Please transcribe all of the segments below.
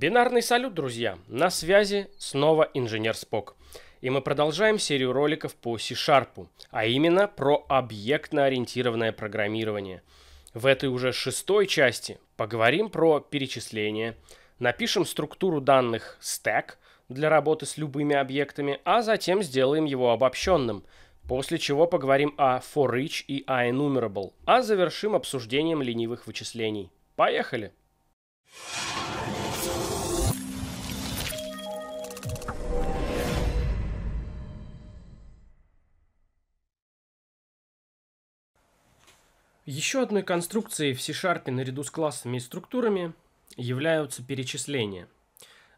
Бинарный салют, друзья! На связи снова инженер Спок. И мы продолжаем серию роликов по C-Sharp, а именно про объектно-ориентированное программирование. В этой уже шестой части поговорим про перечисление, напишем структуру данных stack для работы с любыми объектами, а затем сделаем его обобщенным, после чего поговорим о for each и о enumerable, а завершим обсуждением ленивых вычислений. Поехали! Поехали! Еще одной конструкцией в C-Sharp наряду с классами и структурами являются перечисления.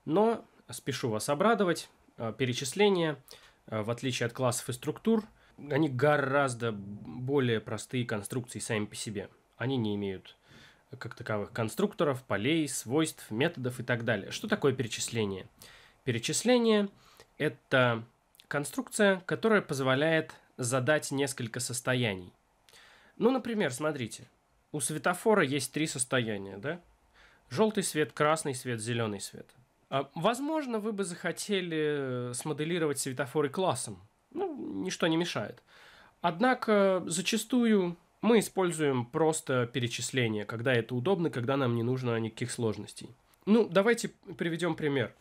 Но, спешу вас обрадовать, э, перечисления, э, в отличие от классов и структур, они гораздо более простые конструкции сами по себе. Они не имеют э, как таковых конструкторов, полей, свойств, методов и так далее. Что такое перечисление? Перечисление – это конструкция, которая позволяет задать несколько состояний. Ну, например, смотрите, у светофора есть три состояния, да? Желтый свет, красный свет, зеленый свет. А, возможно, вы бы захотели э, смоделировать светофоры классом. Ну, ничто не мешает. Однако зачастую мы используем просто перечисление, когда это удобно, когда нам не нужно никаких сложностей. Ну, давайте приведем пример.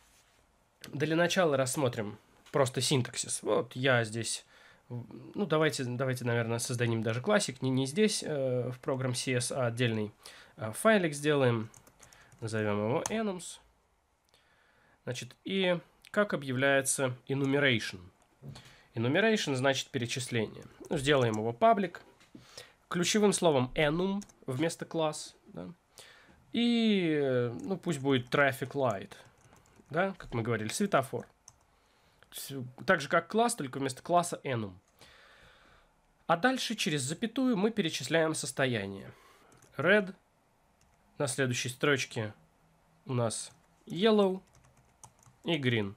Для начала рассмотрим просто синтаксис. Вот я здесь ну, давайте, давайте, наверное, создадим даже классик, не, не здесь э, в программ CS, а отдельный э, файлик сделаем, назовем его enums. Значит, и как объявляется enumeration? Enumeration значит перечисление. Ну, сделаем его public, Ключевым словом enum вместо класс. Да? И, ну, пусть будет traffic light, да, как мы говорили, светофор так же как класс, только вместо класса enum. А дальше через запятую мы перечисляем состояние. Red. На следующей строчке у нас yellow и green.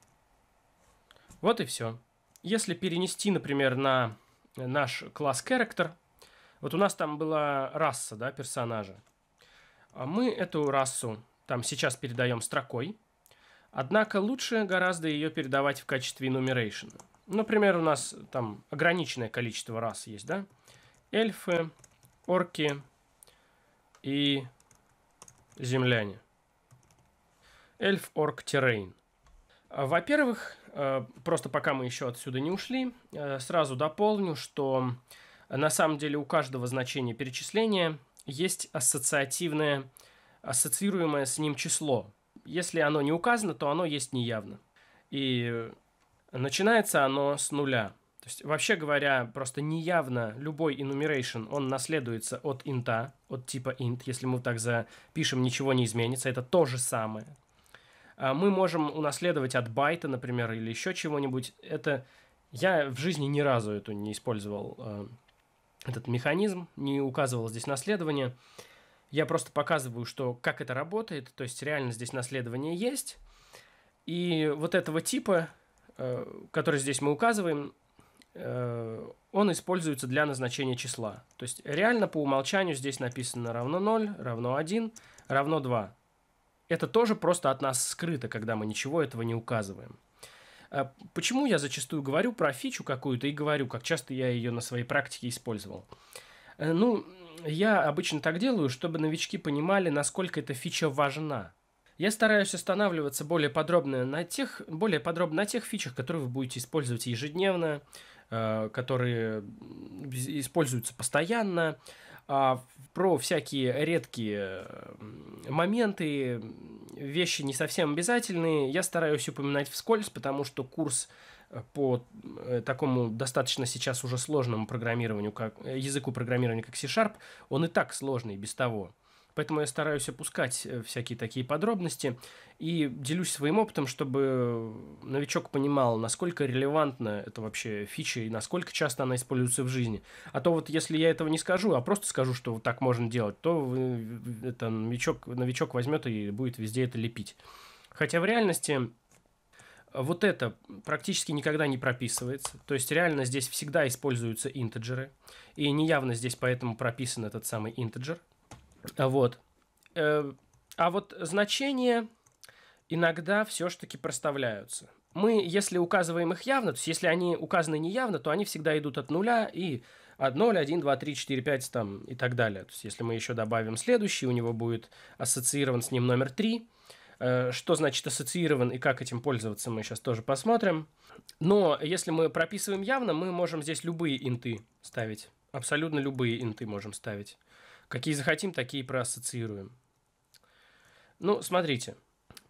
Вот и все. Если перенести, например, на наш класс character, вот у нас там была раса да, персонажа. А мы эту расу там сейчас передаем строкой. Однако лучше гораздо ее передавать в качестве enumeration. Например, у нас там ограниченное количество рас есть, да? Эльфы, орки и земляне. Эльф, орк, террейн. А, во-первых, э, просто пока мы еще отсюда не ушли, э, сразу дополню, что на самом деле у каждого значения перечисления есть ассоциативное, ассоциируемое с ним число – если оно не указано, то оно есть неявно. И начинается оно с нуля. То есть, вообще говоря, просто неявно любой enumeration, он наследуется от инта, от типа int. Если мы так запишем, ничего не изменится. Это то же самое. А мы можем унаследовать от байта, например, или еще чего-нибудь. Это я в жизни ни разу эту не использовал а, этот механизм, не указывал здесь наследование. следование. Я просто показываю, что как это работает, то есть реально здесь наследование есть. И вот этого типа, э, который здесь мы указываем, э, он используется для назначения числа. То есть реально по умолчанию здесь написано равно 0, равно 1, равно 2. Это тоже просто от нас скрыто, когда мы ничего этого не указываем. Э, почему я зачастую говорю про фичу какую-то и говорю, как часто я ее на своей практике использовал? Ну, я обычно так делаю, чтобы новички понимали, насколько эта фича важна. Я стараюсь останавливаться более подробно на тех, более подробно на тех фичах, которые вы будете использовать ежедневно, э, которые используются постоянно, а про всякие редкие моменты, вещи не совсем обязательные, я стараюсь упоминать вскользь, потому что курс по э, такому достаточно сейчас уже сложному программированию, как, э, языку программирования, как C-Sharp, он и так сложный без того. Поэтому я стараюсь опускать э, всякие такие подробности и делюсь своим опытом, чтобы новичок понимал, насколько релевантна эта вообще фича и насколько часто она используется в жизни. А то вот если я этого не скажу, а просто скажу, что вот так можно делать, то это новичок, новичок возьмет и будет везде это лепить. Хотя в реальности вот это практически никогда не прописывается. То есть реально здесь всегда используются интеджеры. И неявно здесь поэтому прописан этот самый интеджер. А вот. Э, а вот значения иногда все-таки проставляются. Мы, если указываем их явно, то есть если они указаны неявно, то они всегда идут от нуля и от 0, 1, 2, 3, 4, 5 там, и так далее. То есть если мы еще добавим следующий, у него будет ассоциирован с ним номер 3, Э, что значит ассоциирован и как этим пользоваться, мы сейчас тоже посмотрим. Но если мы прописываем явно, мы можем здесь любые инты ставить. Абсолютно любые инты можем ставить. Какие захотим, такие и проассоциируем. Ну, смотрите.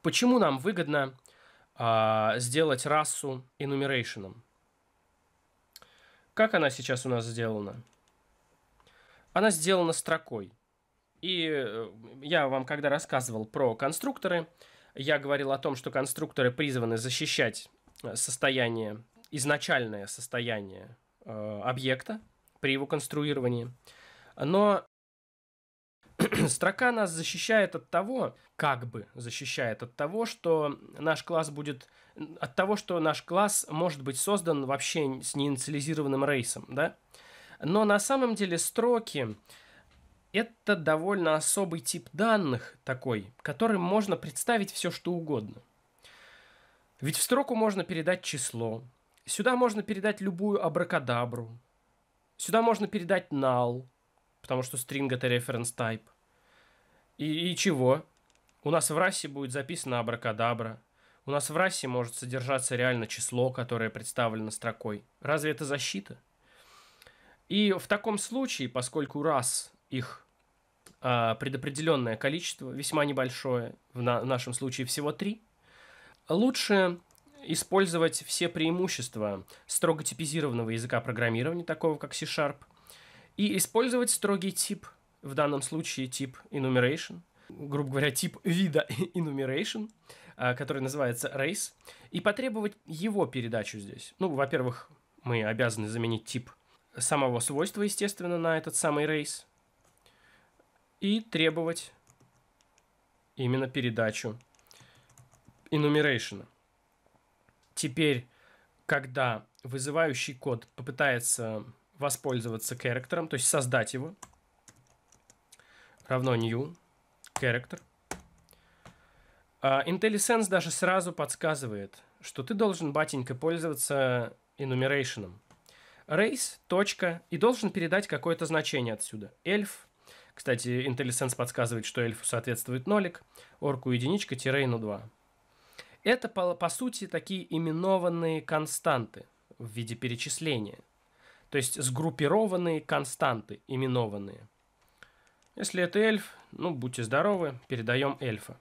Почему нам выгодно а, сделать расу enumeration? Как она сейчас у нас сделана? Она сделана строкой. И э, я вам когда рассказывал про конструкторы, я говорил о том, что конструкторы призваны защищать э, состояние, изначальное состояние э, объекта при его конструировании. Но строка нас защищает от того, как бы защищает от того, что наш класс будет, от того, что наш класс может быть создан вообще с неинициализированным рейсом, да? Но на самом деле строки это довольно особый тип данных такой, которым можно представить все, что угодно. Ведь в строку можно передать число, сюда можно передать любую абракадабру, сюда можно передать null, потому что string это reference type. И, и чего? У нас в расе будет записана абракадабра. У нас в расе может содержаться реально число, которое представлено строкой. Разве это защита? И в таком случае, поскольку раз их а, предопределенное количество, весьма небольшое, в, на, в нашем случае всего три, лучше использовать все преимущества строго типизированного языка программирования, такого как C-Sharp, и использовать строгий тип, в данном случае тип enumeration, грубо говоря, тип вида enumeration, а, который называется race, и потребовать его передачу здесь. Ну, во-первых, мы обязаны заменить тип самого свойства, естественно, на этот самый race, и требовать именно передачу enumeration. Теперь, когда вызывающий код попытается воспользоваться character, то есть создать его, равно new character, а, IntelliSense даже сразу подсказывает, что ты должен, батенька, пользоваться enumeration. Race, точка, и должен передать какое-то значение отсюда. Эльф, кстати, IntelliSense подсказывает, что эльфу соответствует нолик, орку единичка, террейну 2. Это, по, по сути, такие именованные константы в виде перечисления. То есть сгруппированные константы, именованные. Если это эльф, ну, будьте здоровы, передаем эльфа.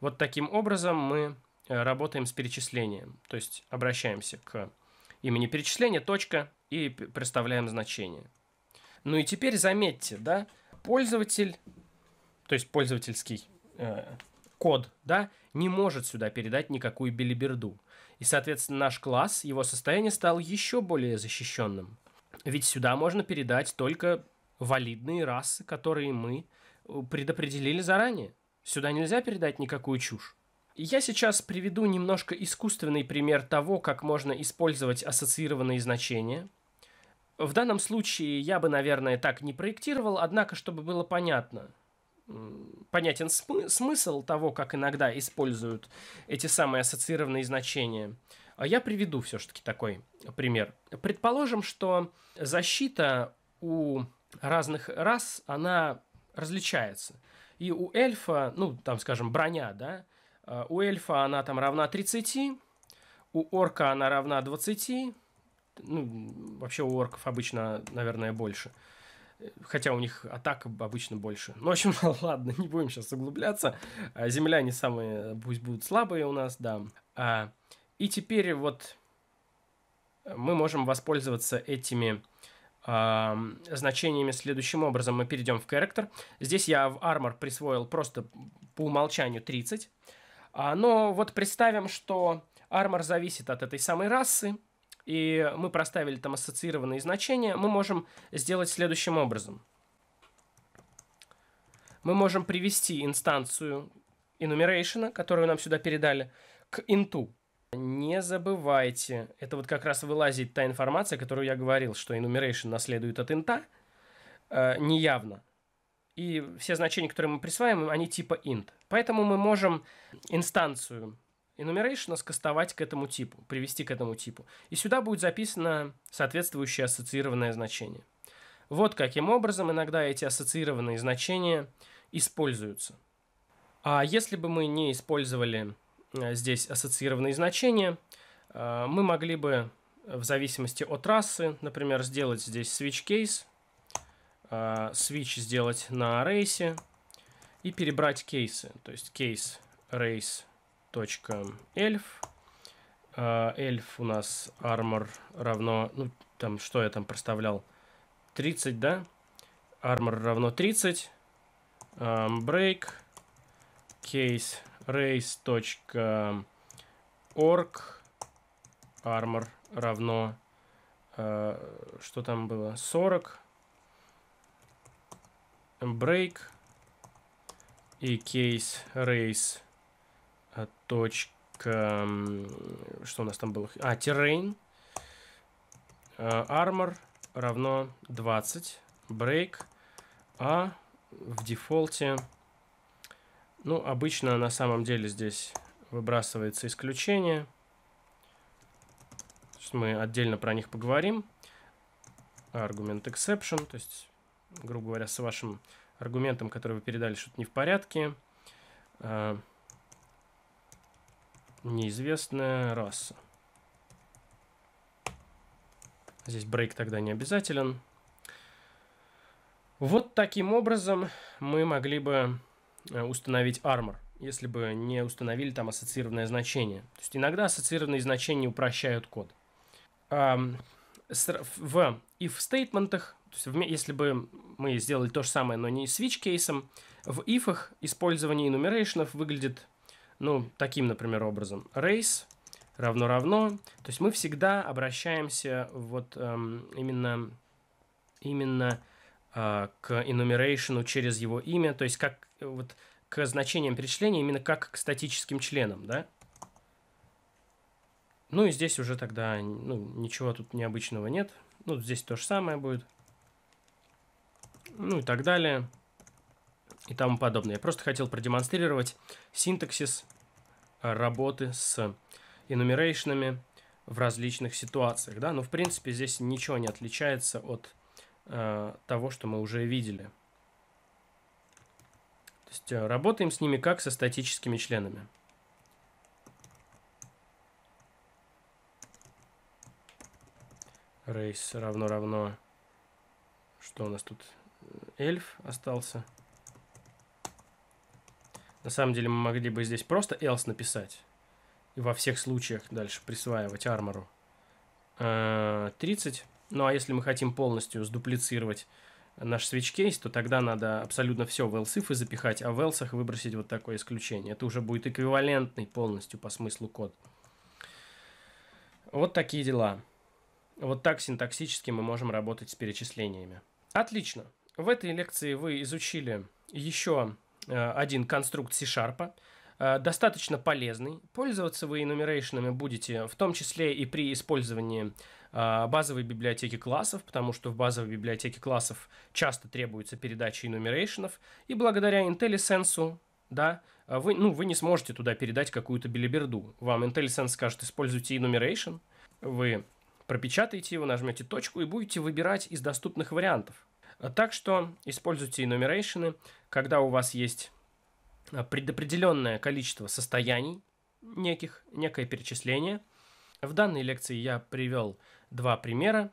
Вот таким образом мы э, работаем с перечислением. То есть обращаемся к имени перечисления, точка, и представляем значение. Ну и теперь заметьте, да, пользователь, то есть пользовательский э, код, да, не может сюда передать никакую билиберду. И, соответственно, наш класс, его состояние стало еще более защищенным. Ведь сюда можно передать только валидные расы, которые мы э, предопределили заранее. Сюда нельзя передать никакую чушь. Я сейчас приведу немножко искусственный пример того, как можно использовать ассоциированные значения – в данном случае я бы, наверное, так не проектировал, однако, чтобы было понятно, понятен смы смысл того, как иногда используют эти самые ассоциированные значения. А я приведу все-таки такой пример. Предположим, что защита у разных рас, она различается. И у эльфа, ну, там, скажем, броня, да, э, у эльфа она там равна 30, у орка она равна 20, ну, вообще у орков обычно, наверное, больше. Хотя у них атак обычно больше. Ну, в общем, ну, ладно, не будем сейчас углубляться. А, не самые, пусть будут слабые у нас, да. А, и теперь вот мы можем воспользоваться этими а, значениями следующим образом. Мы перейдем в character. Здесь я в армор присвоил просто по умолчанию 30. А, но вот представим, что армор зависит от этой самой расы и мы проставили там ассоциированные значения, мы можем сделать следующим образом. Мы можем привести инстанцию enumeration, которую нам сюда передали, к инту. Не забывайте, это вот как раз вылазит та информация, которую я говорил, что enumeration наследует от инта, э, неявно. И все значения, которые мы присваиваем, они типа int. Поэтому мы можем инстанцию enumeration скастовать к этому типу, привести к этому типу. И сюда будет записано соответствующее ассоциированное значение. Вот каким образом иногда эти ассоциированные значения используются. А если бы мы не использовали э, здесь ассоциированные значения, э, мы могли бы в зависимости от расы, например, сделать здесь switch case, э, switch сделать на рейсе и перебрать кейсы. То есть case race. .elf. Elf а, у нас armor равно, ну, там, что я там проставлял? 30, да? Armor равно 30. А, break case race.org armor равно э, что там было 40 break и case race Э, точка... Что у нас там было? А, terrain. Armor э, равно 20. Break. А в дефолте... Ну, обычно на самом деле здесь выбрасывается исключение. мы отдельно про них поговорим. Аргумент exception, то есть, грубо говоря, с вашим аргументом, который вы передали, что-то не в порядке. Э, Неизвестная раса. Здесь брейк тогда не обязателен. Вот таким образом мы могли бы э, установить армор, если бы не установили там ассоциированное значение. То есть иногда ассоциированные значения упрощают код. В if стейтментах, если бы мы сделали то же самое, но не с switch кейсом, в if использование enumeration'ов выглядит ну, таким, например, образом. Race равно-равно. То есть мы всегда обращаемся вот эм, именно, именно э, к enumeration через его имя, то есть как вот к значениям перечисления, именно как к статическим членам, да? Ну и здесь уже тогда ну, ничего тут необычного нет. Ну, здесь то же самое будет. Ну и так далее и тому подобное. Я просто хотел продемонстрировать синтаксис э, работы с энумерейшнами в различных ситуациях. Да? Но, в принципе, здесь ничего не отличается от э, того, что мы уже видели. То есть э, работаем с ними как со статическими членами. Рейс равно-равно... Что у нас тут? Эльф остался. На самом деле мы могли бы здесь просто else написать. И во всех случаях дальше присваивать армору. 30. Э, ну а если мы хотим полностью сдуплицировать наш switch-case, то тогда надо абсолютно все в else элсифы запихать, а в элсах выбросить вот такое исключение. Это уже будет эквивалентный полностью по смыслу код. Вот такие дела. Вот так синтаксически мы можем работать с перечислениями. Отлично. В этой лекции вы изучили еще Э, один конструкт C-Sharp, э, достаточно полезный. Пользоваться вы энумерейшенами будете в том числе и при использовании э, базовой библиотеки классов, потому что в базовой библиотеке классов часто требуется передача энумерейшенов, и благодаря IntelliSense да, вы, ну, вы не сможете туда передать какую-то билиберду. Вам IntelliSense скажет, используйте enumeration, вы пропечатаете его, нажмете точку и будете выбирать из доступных вариантов. Так что используйте enumeration, когда у вас есть а, предопределенное количество состояний, неких, некое перечисление. В данной лекции я привел два примера.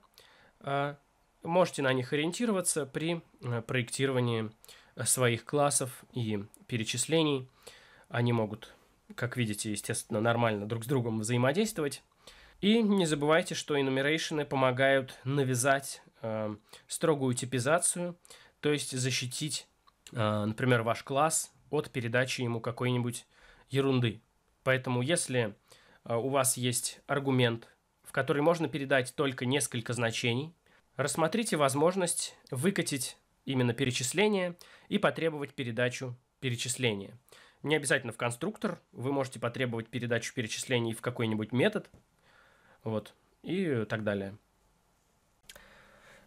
А, можете на них ориентироваться при а, проектировании своих классов и перечислений. Они могут, как видите, естественно, нормально друг с другом взаимодействовать. И не забывайте, что enumeration помогают навязать Эм, строгую типизацию, то есть защитить, э, например, ваш класс от передачи ему какой-нибудь ерунды. Поэтому если э, у вас есть аргумент, в который можно передать только несколько значений, рассмотрите возможность выкатить именно перечисление и потребовать передачу перечисления. Не обязательно в конструктор, вы можете потребовать передачу перечислений в какой-нибудь метод, вот, и так далее.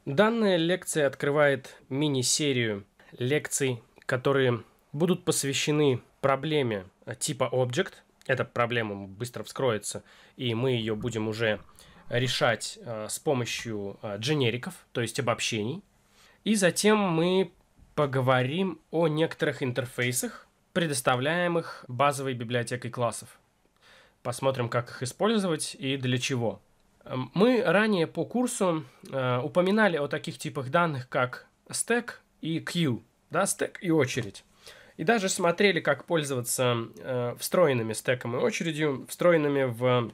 Данная лекция открывает мини-серию лекций, которые будут посвящены проблеме типа Object. Эта проблема быстро вскроется, и мы ее будем уже решать э, с помощью э, дженериков, то есть обобщений. И затем мы поговорим о некоторых интерфейсах, предоставляемых базовой библиотекой классов. Посмотрим, как их использовать и для чего. Эм, мы ранее по курсу э, упоминали о таких типах данных, как стек и queue, да, стек и очередь. И даже смотрели, как пользоваться э, встроенными стеком и очередью, встроенными в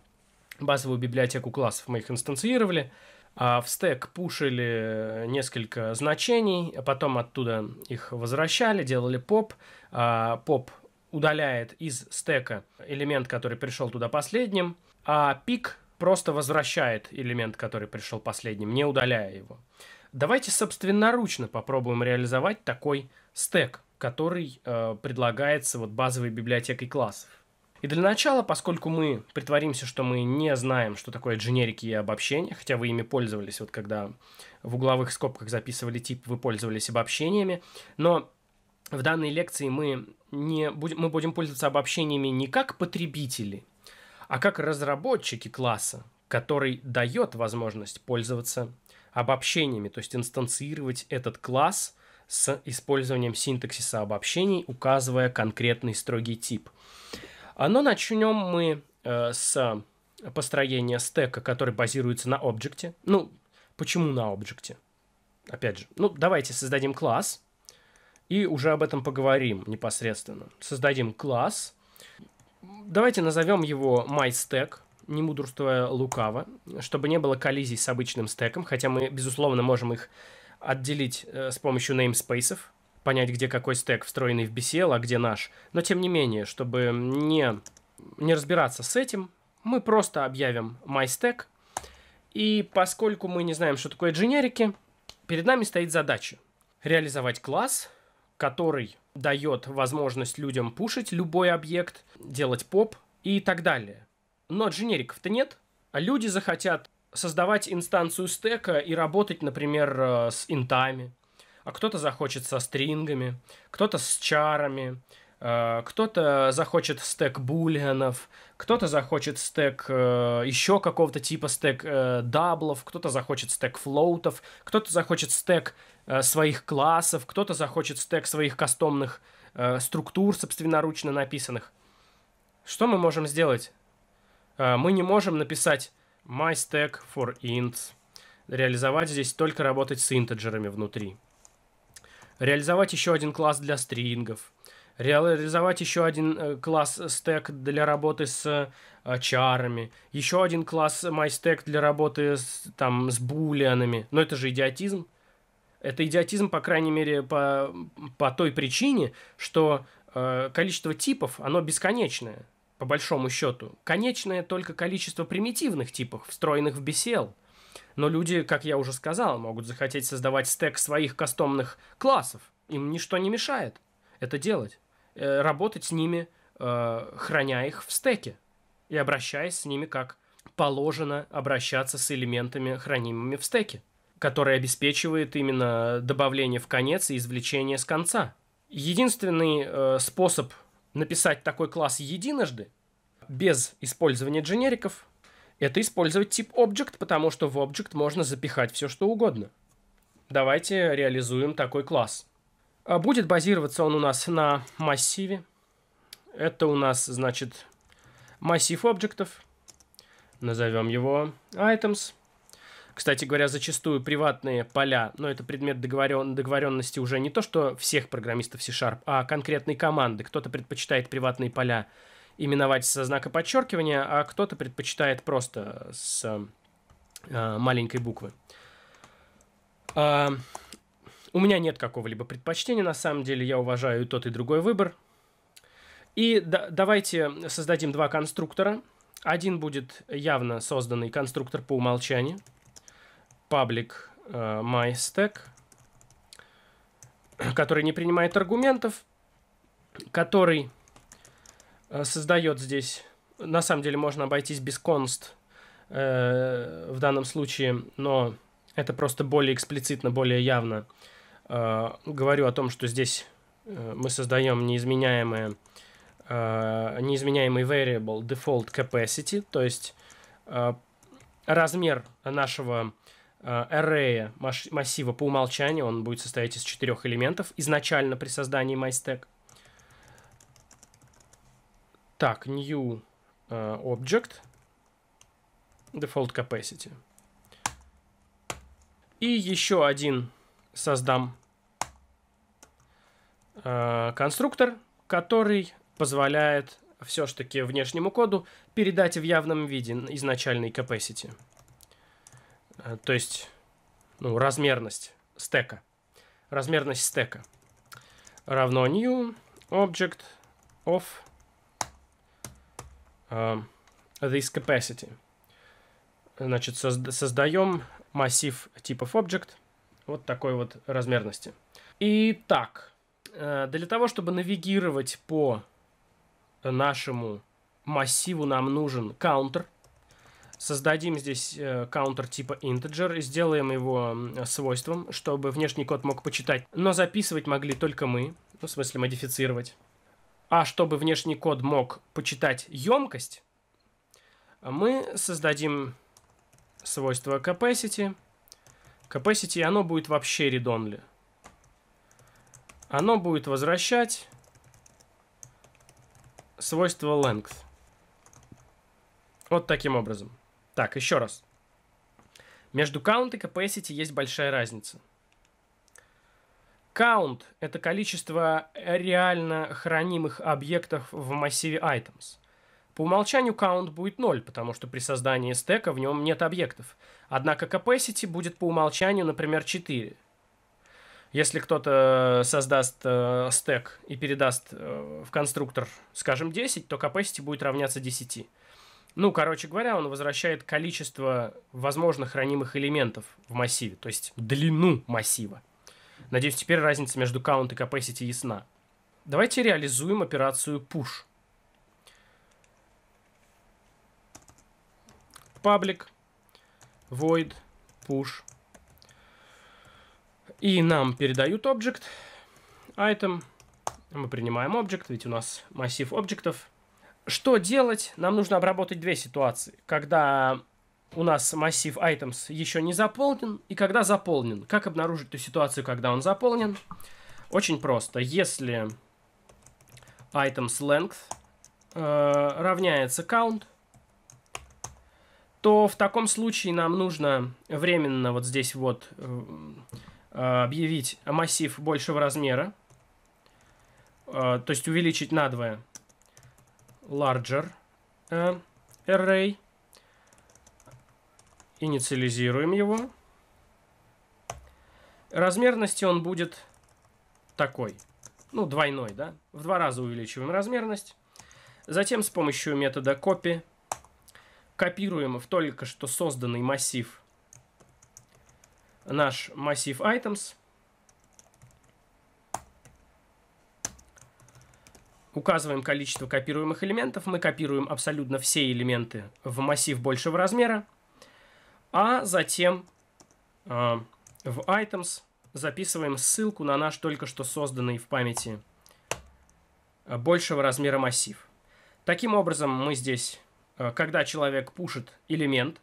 базовую библиотеку классов. Мы их инстанцировали, а в стек пушили несколько значений, а потом оттуда их возвращали, делали поп. А, поп удаляет из стека элемент, который пришел туда последним, а пик просто возвращает элемент, который пришел последним, не удаляя его. Давайте собственноручно попробуем реализовать такой стек, который э, предлагается вот базовой библиотекой классов. И для начала, поскольку мы притворимся, что мы не знаем, что такое дженерики и обобщения, хотя вы ими пользовались, вот когда в угловых скобках записывали тип, вы пользовались обобщениями, но в данной лекции мы, не будем, мы будем пользоваться обобщениями не как потребители – а как разработчики класса, который дает возможность пользоваться обобщениями, то есть инстанцировать этот класс с использованием синтаксиса обобщений, указывая конкретный строгий тип. А, Но ну, начнем мы э, с построения стека, который базируется на объекте. Ну, почему на объекте? Опять же, ну, давайте создадим класс, и уже об этом поговорим непосредственно. Создадим класс – давайте назовем его MyStack, не мудрствуя лукаво, чтобы не было коллизий с обычным стеком, хотя мы, безусловно, можем их отделить э, с помощью неймспейсов, понять, где какой стек встроенный в BCL, а где наш. Но, тем не менее, чтобы не, не разбираться с этим, мы просто объявим MyStack. И поскольку мы не знаем, что такое дженерики, перед нами стоит задача реализовать класс, который дает возможность людям пушить любой объект, делать поп и так далее. Но дженериков-то нет. А люди захотят создавать инстанцию стека и работать, например, э, с интами, а кто-то захочет со стрингами, кто-то с чарами, э, кто-то захочет стек булианов, кто-то захочет стек э, еще какого-то типа стек даблов, кто-то захочет стек флоутов, кто-то захочет стек Э, своих классов, кто-то захочет стек своих кастомных э, структур собственноручно написанных. Что мы можем сделать? Э, мы не можем написать my stack for int реализовать здесь только работать с интеджерами внутри. Реализовать еще один класс для стрингов. Реализовать еще один класс стек для работы с чарами. Еще один класс my stack для работы с, там, с булианами. Но это же идиотизм. Это идиотизм, по крайней мере, по, по той причине, что э, количество типов, оно бесконечное, по большому счету. Конечное только количество примитивных типов, встроенных в BCL. Но люди, как я уже сказал, могут захотеть создавать стек своих кастомных классов. Им ничто не мешает это делать. Э, работать с ними, э, храня их в стеке. И обращаясь с ними как положено обращаться с элементами, хранимыми в стеке который обеспечивает именно добавление в конец и извлечение с конца. Единственный э, способ написать такой класс единожды без использования дженериков – это использовать тип Object, потому что в Object можно запихать все, что угодно. Давайте реализуем такой класс. А будет базироваться он у нас на массиве. Это у нас, значит, массив объектов. Назовем его items – кстати говоря, зачастую приватные поля, но ну, это предмет договорен, договоренности уже не то, что всех программистов C-Sharp, а конкретной команды. Кто-то предпочитает приватные поля именовать со знака подчеркивания, а кто-то предпочитает просто с э, маленькой буквы. Э, у меня нет какого-либо предпочтения, на самом деле я уважаю тот, и другой выбор. И да, давайте создадим два конструктора. Один будет явно созданный конструктор по умолчанию – public э, mystack, который не принимает аргументов, который э, создает здесь... На самом деле можно обойтись без const э, в данном случае, но это просто более эксплицитно, более явно. говорю о том, что здесь мы создаем неизменяемое, неизменяемый variable default capacity, то есть размер нашего Э, array массива по умолчанию, он будет состоять из четырех элементов изначально при создании MyStack. Так, new э, object, default capacity. И еще один создам э, конструктор, который позволяет все-таки внешнему коду передать в явном виде изначальный capacity. Э, то есть ну, размерность стека. Размерность стека равно new object of uh, this capacity. Значит, создаем массив типов object вот такой вот размерности. Итак, э, для того, чтобы навигировать по нашему массиву, нам нужен counter – создадим здесь counter э, типа integer, сделаем его свойством, чтобы внешний код мог почитать, но записывать могли только мы, ну, в смысле модифицировать. А чтобы внешний код мог почитать емкость, мы создадим свойство capacity. Capacity, оно будет вообще read-only. Оно будет возвращать свойство length. Вот таким образом. Так, еще раз. Между count и capacity есть большая разница. Count – это количество реально хранимых объектов в массиве items. По умолчанию count будет 0, потому что при создании стека в нем нет объектов. Однако capacity будет по умолчанию, например, 4. Если кто-то создаст э, стек и передаст э, в конструктор, скажем, 10, то capacity будет равняться 10. Ну, короче говоря, он возвращает количество возможно хранимых элементов в массиве, то есть длину массива. Надеюсь, теперь разница между count и capacity ясна. Давайте реализуем операцию push. Public void push. И нам передают объект item. Мы принимаем объект, ведь у нас массив объектов – что делать? Нам нужно обработать две ситуации. Когда у нас массив items еще не заполнен, и когда заполнен. Как обнаружить ту ситуацию, когда он заполнен? Очень просто. Если items length э, равняется count, то в таком случае нам нужно временно вот здесь вот э, объявить массив большего размера, э, то есть увеличить надвое larger э, array. Инициализируем его. Размерности он будет такой. Ну, двойной, да? В два раза увеличиваем размерность. Затем с помощью метода copy копируем в только что созданный массив наш массив items – указываем количество копируемых элементов. Мы копируем абсолютно все элементы в массив большего размера, а затем э, в items записываем ссылку на наш только что созданный в памяти а, большего размера массив. Таким образом, мы здесь, а, когда человек пушит элемент,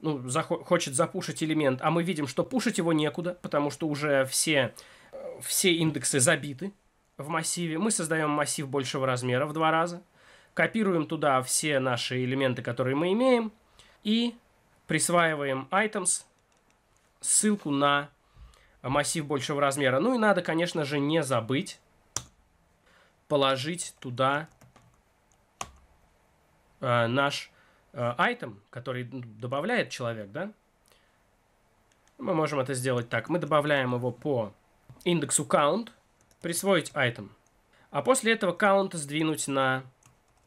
ну, хочет запушить элемент, а мы видим, что пушить его некуда, потому что уже все, все индексы забиты, в массиве, мы создаем массив большего размера в два раза, копируем туда все наши элементы, которые мы имеем, и присваиваем items ссылку на массив большего размера. Ну и надо, конечно же, не забыть положить туда э, наш айтем, э, который добавляет человек, да? Мы можем это сделать так. Мы добавляем его по индексу count – присвоить item, А после этого count сдвинуть на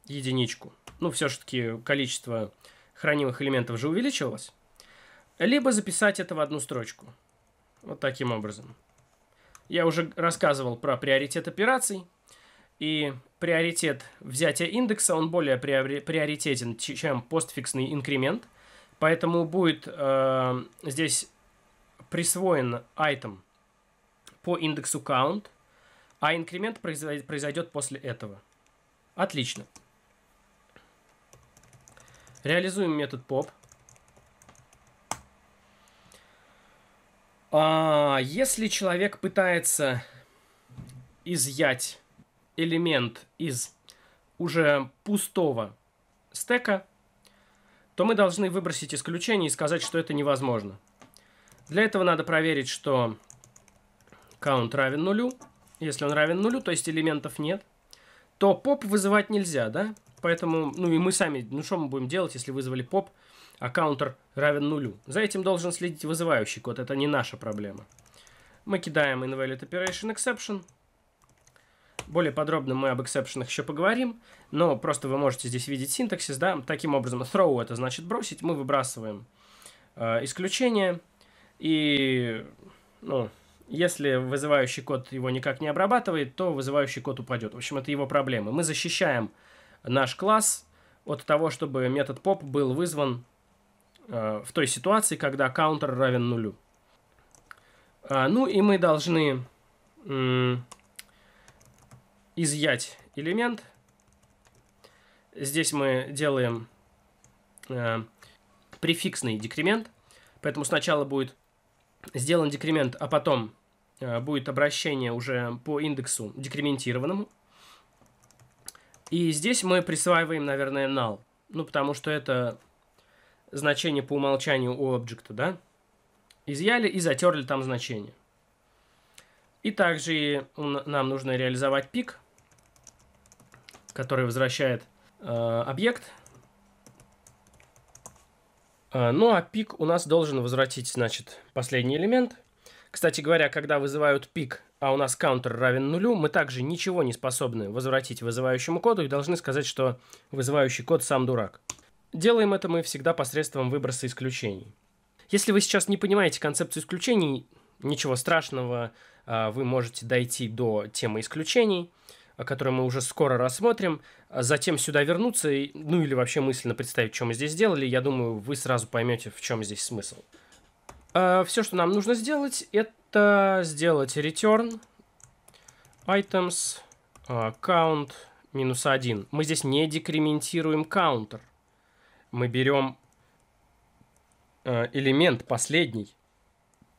единичку. Ну, все-таки количество хранимых элементов же увеличилось. Либо записать это в одну строчку. Вот таким образом. Я уже рассказывал про приоритет операций. И приоритет взятия индекса, он более приоритетен, чем постфиксный инкремент. Поэтому будет э, здесь присвоен item по индексу count а инкремент произойдет после этого. Отлично. Реализуем метод pop. А, если человек пытается изъять элемент из уже пустого стека, то мы должны выбросить исключение и сказать, что это невозможно. Для этого надо проверить, что count равен нулю если он равен нулю, то есть элементов нет, то поп вызывать нельзя, да? Поэтому, ну и мы сами, ну что мы будем делать, если вызвали поп, а каунтер равен нулю? За этим должен следить вызывающий код, это не наша проблема. Мы кидаем invalid operation exception. Более подробно мы об эксепшенах еще поговорим, но просто вы можете здесь видеть синтаксис, да? Таким образом, throw это значит бросить, мы выбрасываем э, исключение и, ну, если вызывающий код его никак не обрабатывает, то вызывающий код упадет. В общем, это его проблемы. Мы защищаем наш класс от того, чтобы метод pop был вызван э, в той ситуации, когда counter равен нулю. А, ну и мы должны э, изъять элемент. Здесь мы делаем э, префиксный декремент. Поэтому сначала будет сделан декремент, а потом э, будет обращение уже по индексу декрементированному. И здесь мы присваиваем, наверное, null. Ну, потому что это значение по умолчанию у объекта, да? Изъяли и затерли там значение. И также нам нужно реализовать пик, который возвращает э, объект – а, ну а пик у нас должен возвратить, значит, последний элемент. Кстати говоря, когда вызывают пик, а у нас counter равен нулю, мы также ничего не способны возвратить вызывающему коду и должны сказать, что вызывающий код сам дурак. Делаем это мы всегда посредством выброса исключений. Если вы сейчас не понимаете концепцию исключений, ничего страшного, а, вы можете дойти до темы исключений – который мы уже скоро рассмотрим, а затем сюда вернуться, и, ну или вообще мысленно представить, что мы здесь делали, я думаю, вы сразу поймете, в чем здесь смысл. Uh, а, все, что нам нужно сделать, это сделать return items а, count минус 1. Мы здесь не декрементируем counter. Мы берем uh, элемент последний.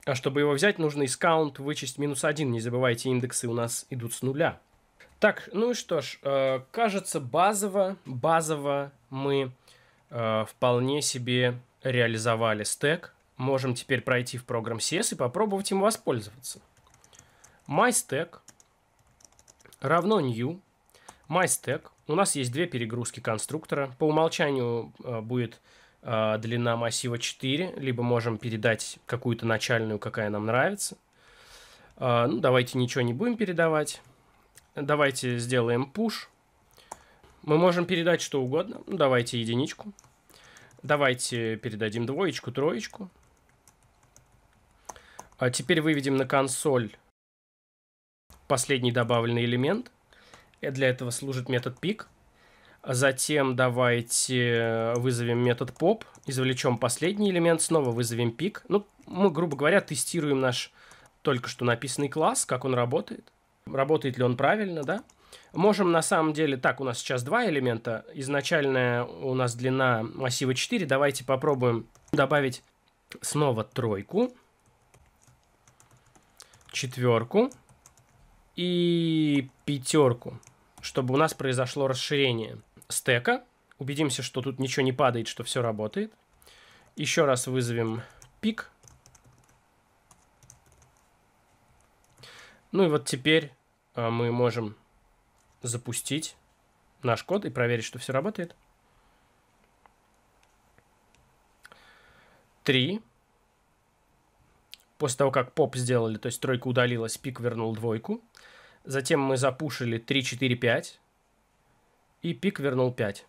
А чтобы его взять, нужно из count вычесть минус 1. Не забывайте, индексы у нас идут с нуля. Так, ну и что ж, э, кажется, базово, базово мы э, вполне себе реализовали стек. Можем теперь пройти в программ CS и попробовать им воспользоваться. MyStack равно new MyStack. У нас есть две перегрузки конструктора. По умолчанию э, будет длина массива 4, либо можем передать какую-то начальную, какая нам нравится. ну, давайте ничего не будем передавать. Давайте сделаем push. Мы можем передать что угодно. Ну, давайте единичку. Давайте передадим двоечку, троечку. А теперь выведем на консоль последний добавленный элемент. И э, для этого служит метод pick. Затем давайте вызовем метод pop, извлечем последний элемент, снова вызовем пик. Ну, мы, грубо говоря, тестируем наш только что написанный класс, как он работает работает ли он правильно, да? Можем на самом деле, так, у нас сейчас два элемента, изначальная у нас длина массива 4, давайте попробуем добавить снова тройку, четверку и пятерку, чтобы у нас произошло расширение стека. Убедимся, что тут ничего не падает, что все работает. Еще раз вызовем пик Ну и вот теперь а, мы можем запустить наш код и проверить, что все работает. 3. После того, как поп сделали, то есть тройка удалилась, пик вернул двойку. Затем мы запушили 3, 4, 5. И пик вернул 5.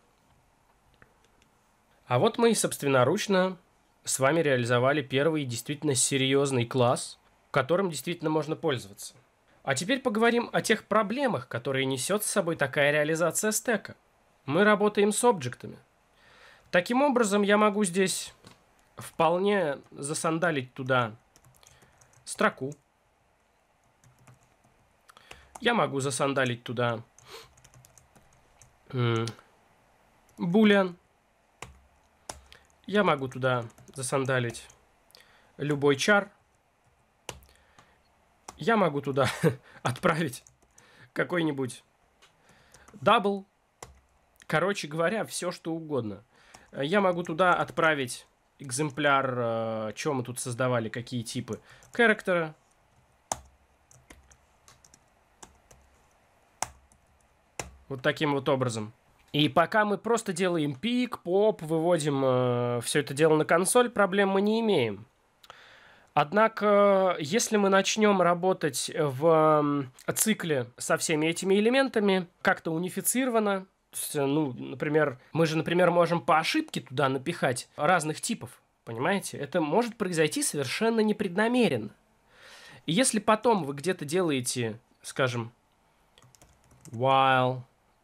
А вот мы и собственноручно с вами реализовали первый действительно серьезный класс, которым действительно можно пользоваться. А теперь поговорим о тех проблемах, которые несет с собой такая реализация стека. Мы работаем с объектами. Таким образом, я могу здесь вполне засандалить туда строку. Я могу засандалить туда булен. Я могу туда засандалить любой чар я могу туда отправить какой-нибудь дабл. Короче говоря, все что угодно. Я могу туда отправить экземпляр, э, чем мы тут создавали, какие типы характера. Вот таким вот образом. И пока мы просто делаем пик, поп, выводим э, все это дело на консоль, проблем мы не имеем. Однако, если мы начнем работать в цикле со всеми этими элементами, как-то унифицированно, ну, например, мы же, например, можем по ошибке туда напихать разных типов, понимаете? Это может произойти совершенно непреднамеренно. И если потом вы где-то делаете, скажем, while,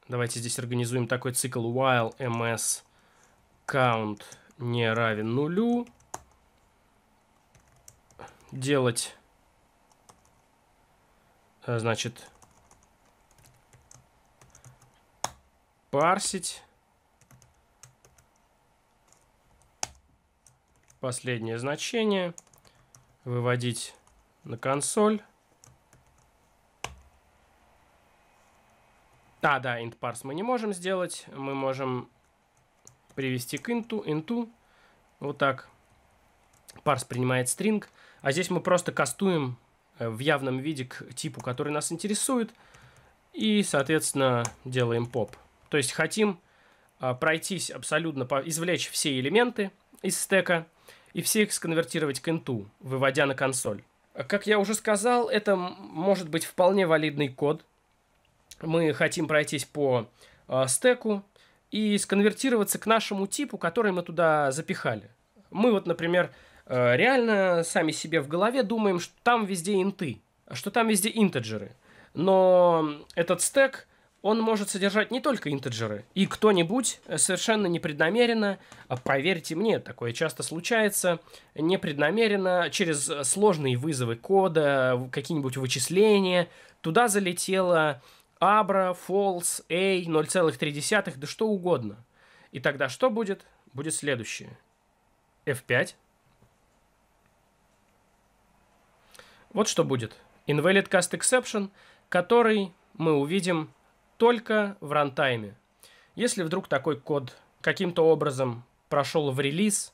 давайте здесь организуем такой цикл while ms count не равен нулю, делать, э, значит, парсить. Последнее значение. Выводить на консоль. А, да, int parse мы не можем сделать. Мы можем привести к инту, инту. Вот так. Парс принимает стринг. А здесь мы просто кастуем э, в явном виде к типу, который нас интересует. И, соответственно, делаем поп. То есть хотим а, пройтись абсолютно, извлечь все элементы из стека и все их сконвертировать к инту, выводя на консоль. Как я уже сказал, это может быть вполне валидный код. Мы хотим пройтись по а, стеку и сконвертироваться к нашему типу, который мы туда запихали. Мы вот, например, Э, реально сами себе в голове думаем, что там везде инты, что там везде интеджеры. Но этот стек, он может содержать не только интеджеры. И кто-нибудь э, совершенно непреднамеренно, э, поверьте мне, такое часто случается, непреднамеренно через сложные вызовы кода, какие-нибудь вычисления, туда залетело Абра, False, A, 0,3, да что угодно. И тогда что будет? Будет следующее. F5, Вот что будет. Invalid Cast Exception, который мы увидим только в рантайме. Если вдруг такой код каким-то образом прошел в релиз,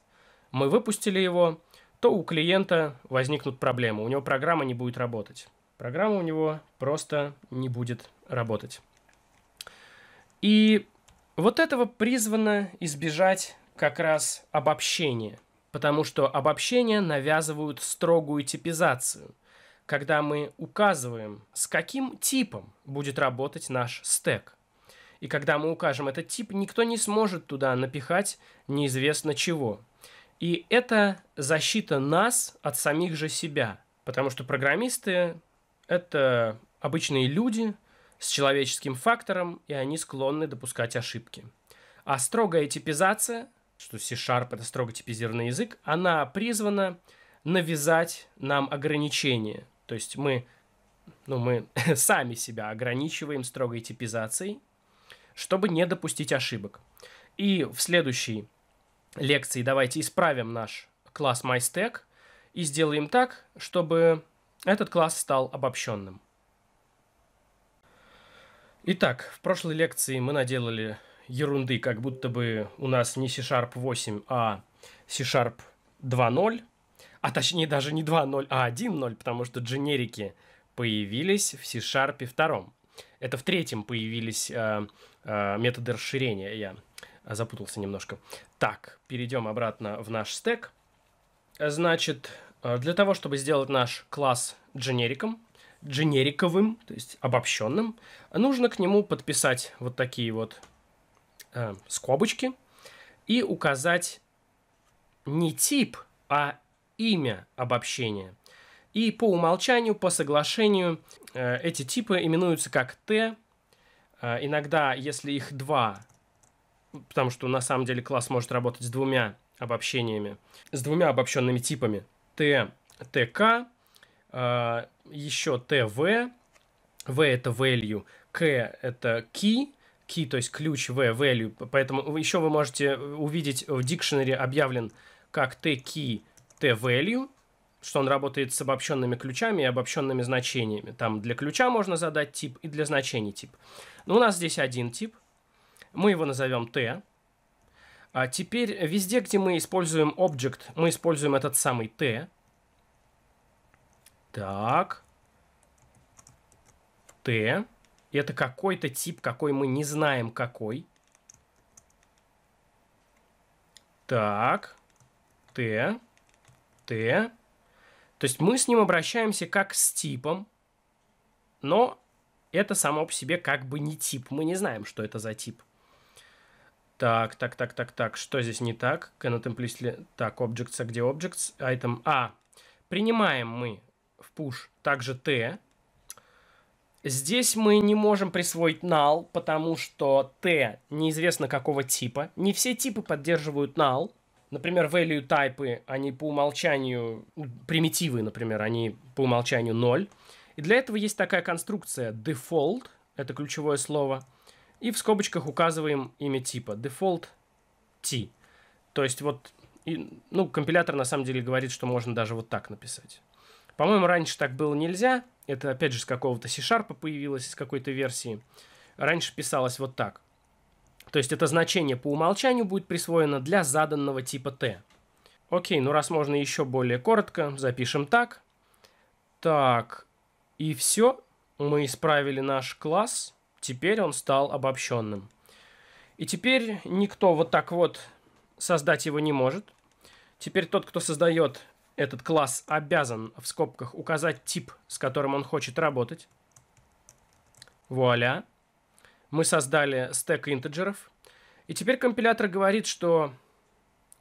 мы выпустили его, то у клиента возникнут проблемы. У него программа не будет работать. Программа у него просто не будет работать. И вот этого призвано избежать как раз обобщения, потому что обобщения навязывают строгую типизацию когда мы указываем, с каким типом будет работать наш стек. И когда мы укажем этот тип, никто не сможет туда напихать неизвестно чего. И это защита нас от самих же себя. Потому что программисты — это обычные люди с человеческим фактором, и они склонны допускать ошибки. А строгая типизация, что C-Sharp — это строго типизированный язык, она призвана навязать нам ограничения — то есть мы, ну, мы сами себя ограничиваем строгой типизацией, чтобы не допустить ошибок. И в следующей лекции давайте исправим наш класс MyStack и сделаем так, чтобы этот класс стал обобщенным. Итак, в прошлой лекции мы наделали ерунды, как будто бы у нас не C-Sharp 8, а C-Sharp 2.0 а точнее даже не 2.0, а 1.0, потому что дженерики появились в C-Sharp 2. Это в третьем появились э, э, методы расширения, я запутался немножко. Так, перейдем обратно в наш стек. Значит, э, для того, чтобы сделать наш класс дженериком, дженериковым, то есть обобщенным, нужно к нему подписать вот такие вот э, скобочки и указать не тип, а имя обобщения. И по умолчанию, по соглашению, э, эти типы именуются как Т. Э, иногда, если их два, потому что на самом деле класс может работать с двумя обобщениями, с двумя обобщенными типами. Т, ТК, э, еще ТВ, V это value, K это key, key, то есть ключ V value, поэтому еще вы можете увидеть в дикшенере объявлен как T key t-value, что он работает с обобщенными ключами и обобщенными значениями. Там для ключа можно задать тип и для значений тип. Но ну, у нас здесь один тип. Мы его назовем t. А теперь везде, где мы используем object, мы используем этот самый t. Так. T. Это какой-то тип, какой мы не знаем какой. Так. Т. Т, То есть мы с ним обращаемся как с типом, но это само по себе как бы не тип. Мы не знаем, что это за тип. Так, так, так, так, так. Что здесь не так? Cannot implicitly... Так, objects, а где objects? Item А. Принимаем мы в push также Т. Здесь мы не можем присвоить null, потому что T неизвестно какого типа. Не все типы поддерживают null. Например, value type, они по умолчанию, ну, примитивы, например, они по умолчанию 0. И для этого есть такая конструкция default, это ключевое слово, и в скобочках указываем имя типа default t. То есть вот, и, ну, компилятор на самом деле говорит, что можно даже вот так написать. По-моему, раньше так было нельзя. Это, опять же, с какого-то C-Sharp появилось, из какой-то версии. Раньше писалось вот так. То есть это значение по умолчанию будет присвоено для заданного типа t. Окей, ну раз можно еще более коротко, запишем так. Так, и все, мы исправили наш класс, теперь он стал обобщенным. И теперь никто вот так вот создать его не может. Теперь тот, кто создает этот класс, обязан в скобках указать тип, с которым он хочет работать. Вуаля мы создали стек интеджеров. И теперь компилятор говорит, что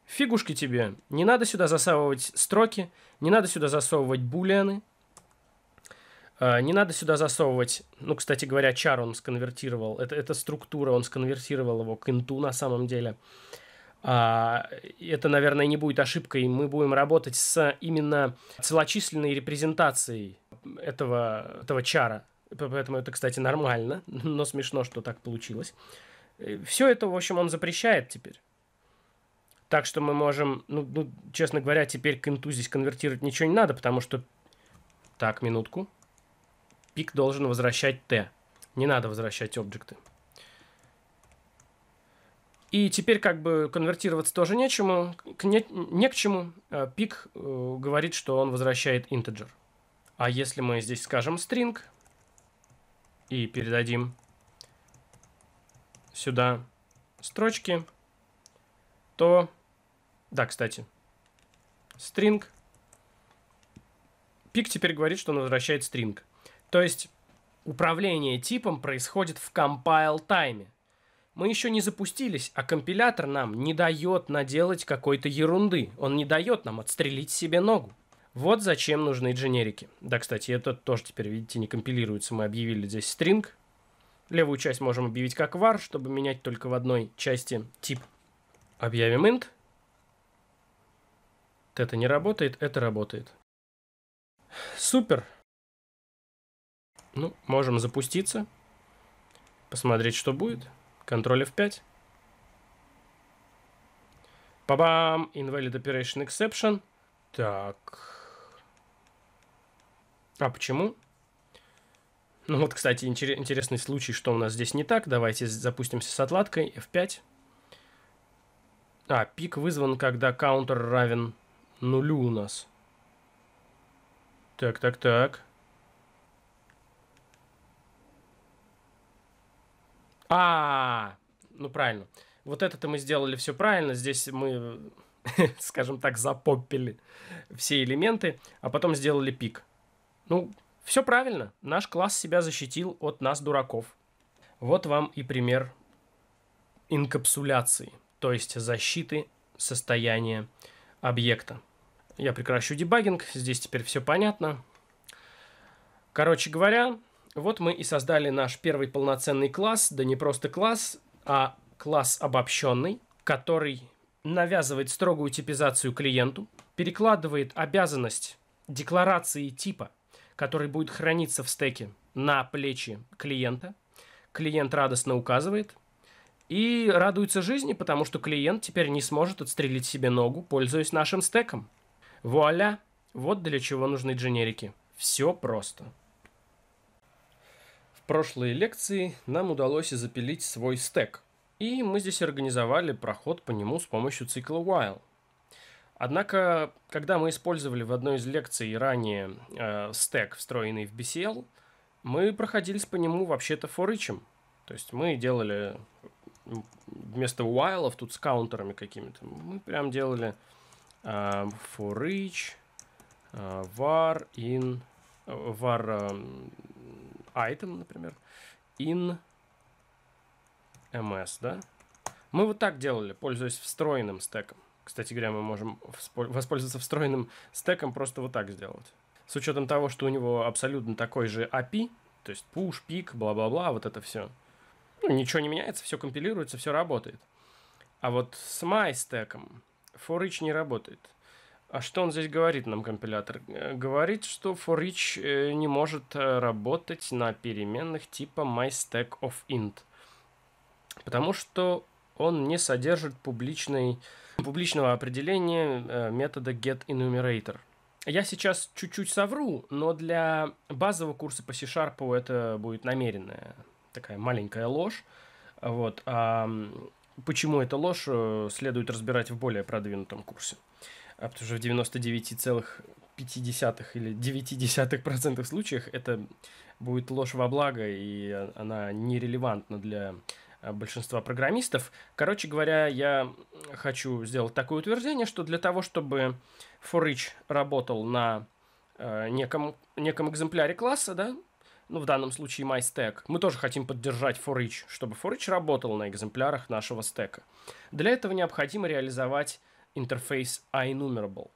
фигушки тебе, не надо сюда засовывать строки, не надо сюда засовывать булены, а, не надо сюда засовывать, ну, кстати говоря, чар он сконвертировал, это, это структура, он сконвертировал его к инту на самом деле. А, это, наверное, не будет ошибкой, мы будем работать с именно целочисленной репрезентацией этого, этого чара, Поэтому это, кстати, нормально, но смешно, что так получилось. Э, Все это, в общем, он запрещает теперь. Так что мы можем, ну, ну честно говоря, теперь к инту здесь конвертировать ничего не надо, потому что... Так, минутку. Пик должен возвращать t. Не надо возвращать объекты. И теперь как бы конвертироваться тоже нечему, к не, не к чему. А, пик э, говорит, что он возвращает integer. А если мы здесь скажем string, и передадим сюда строчки, то... Да, кстати, string. Пик теперь говорит, что он возвращает string. То есть управление типом происходит в compile тайме. Мы еще не запустились, а компилятор нам не дает наделать какой-то ерунды. Он не дает нам отстрелить себе ногу. Вот зачем нужны дженерики. Да, кстати, это тоже теперь, видите, не компилируется. Мы объявили здесь стринг. Левую часть можем объявить как var, чтобы менять только в одной части тип. Объявим int. Это не работает, это работает. Супер. Ну, можем запуститься. Посмотреть, что будет. Ctrl F5. Па-бам! Invalid Operation Exception. Так, а почему? Ну вот, кстати, интересный случай, что у нас здесь не так. Давайте запустимся с отладкой F5. А, пик вызван, когда каунтер равен нулю у нас. Так, так, так. А, -а, -а ну правильно. Вот это-то мы сделали все правильно. Здесь мы, скажем так, запоппили все элементы, а потом сделали пик. Ну, все правильно. Наш класс себя защитил от нас, дураков. Вот вам и пример инкапсуляции, то есть защиты состояния объекта. Я прекращу дебагинг, здесь теперь все понятно. Короче говоря, вот мы и создали наш первый полноценный класс, да не просто класс, а класс обобщенный, который навязывает строгую типизацию клиенту, перекладывает обязанность декларации типа который будет храниться в стеке на плечи клиента. Клиент радостно указывает и радуется жизни, потому что клиент теперь не сможет отстрелить себе ногу, пользуясь нашим стеком. Вуаля! Вот для чего нужны дженерики. Все просто. В прошлой лекции нам удалось запилить свой стек. И мы здесь организовали проход по нему с помощью цикла while. Однако, когда мы использовали в одной из лекций ранее э, стек, встроенный в BCL, мы проходились по нему вообще-то форычем. То есть мы делали вместо while тут с каунтерами какими-то. Мы прям делали э, for э, var in э, var э, item, например, in ms, да? Мы вот так делали, пользуясь встроенным стеком. Кстати говоря, мы можем воспользоваться встроенным стеком, просто вот так сделать. С учетом того, что у него абсолютно такой же API, то есть push, пик, бла-бла-бла, вот это все. Ну, ничего не меняется, все компилируется, все работает. А вот с MyStack for each не работает. А что он здесь говорит нам, компилятор? Э, говорит, что for each э, не может э, работать на переменных типа myStack of int. Потому что он не содержит публичный публичного определения э, метода getEnumerator. Я сейчас чуть-чуть совру, но для базового курса по C-Sharp это будет намеренная такая маленькая ложь. Вот. А почему эта ложь э, следует разбирать в более продвинутом курсе? А потому что в 99,5 или 9% случаев это будет ложь во благо, и она нерелевантна для Э, большинства программистов. Короче говоря, я хочу сделать такое утверждение, что для того, чтобы for each работал на э, неком, неком экземпляре класса, да, ну, в данном случае MyStack, мы тоже хотим поддержать for each, чтобы for each работал на экземплярах нашего стека. Для этого необходимо реализовать интерфейс iEnumerable.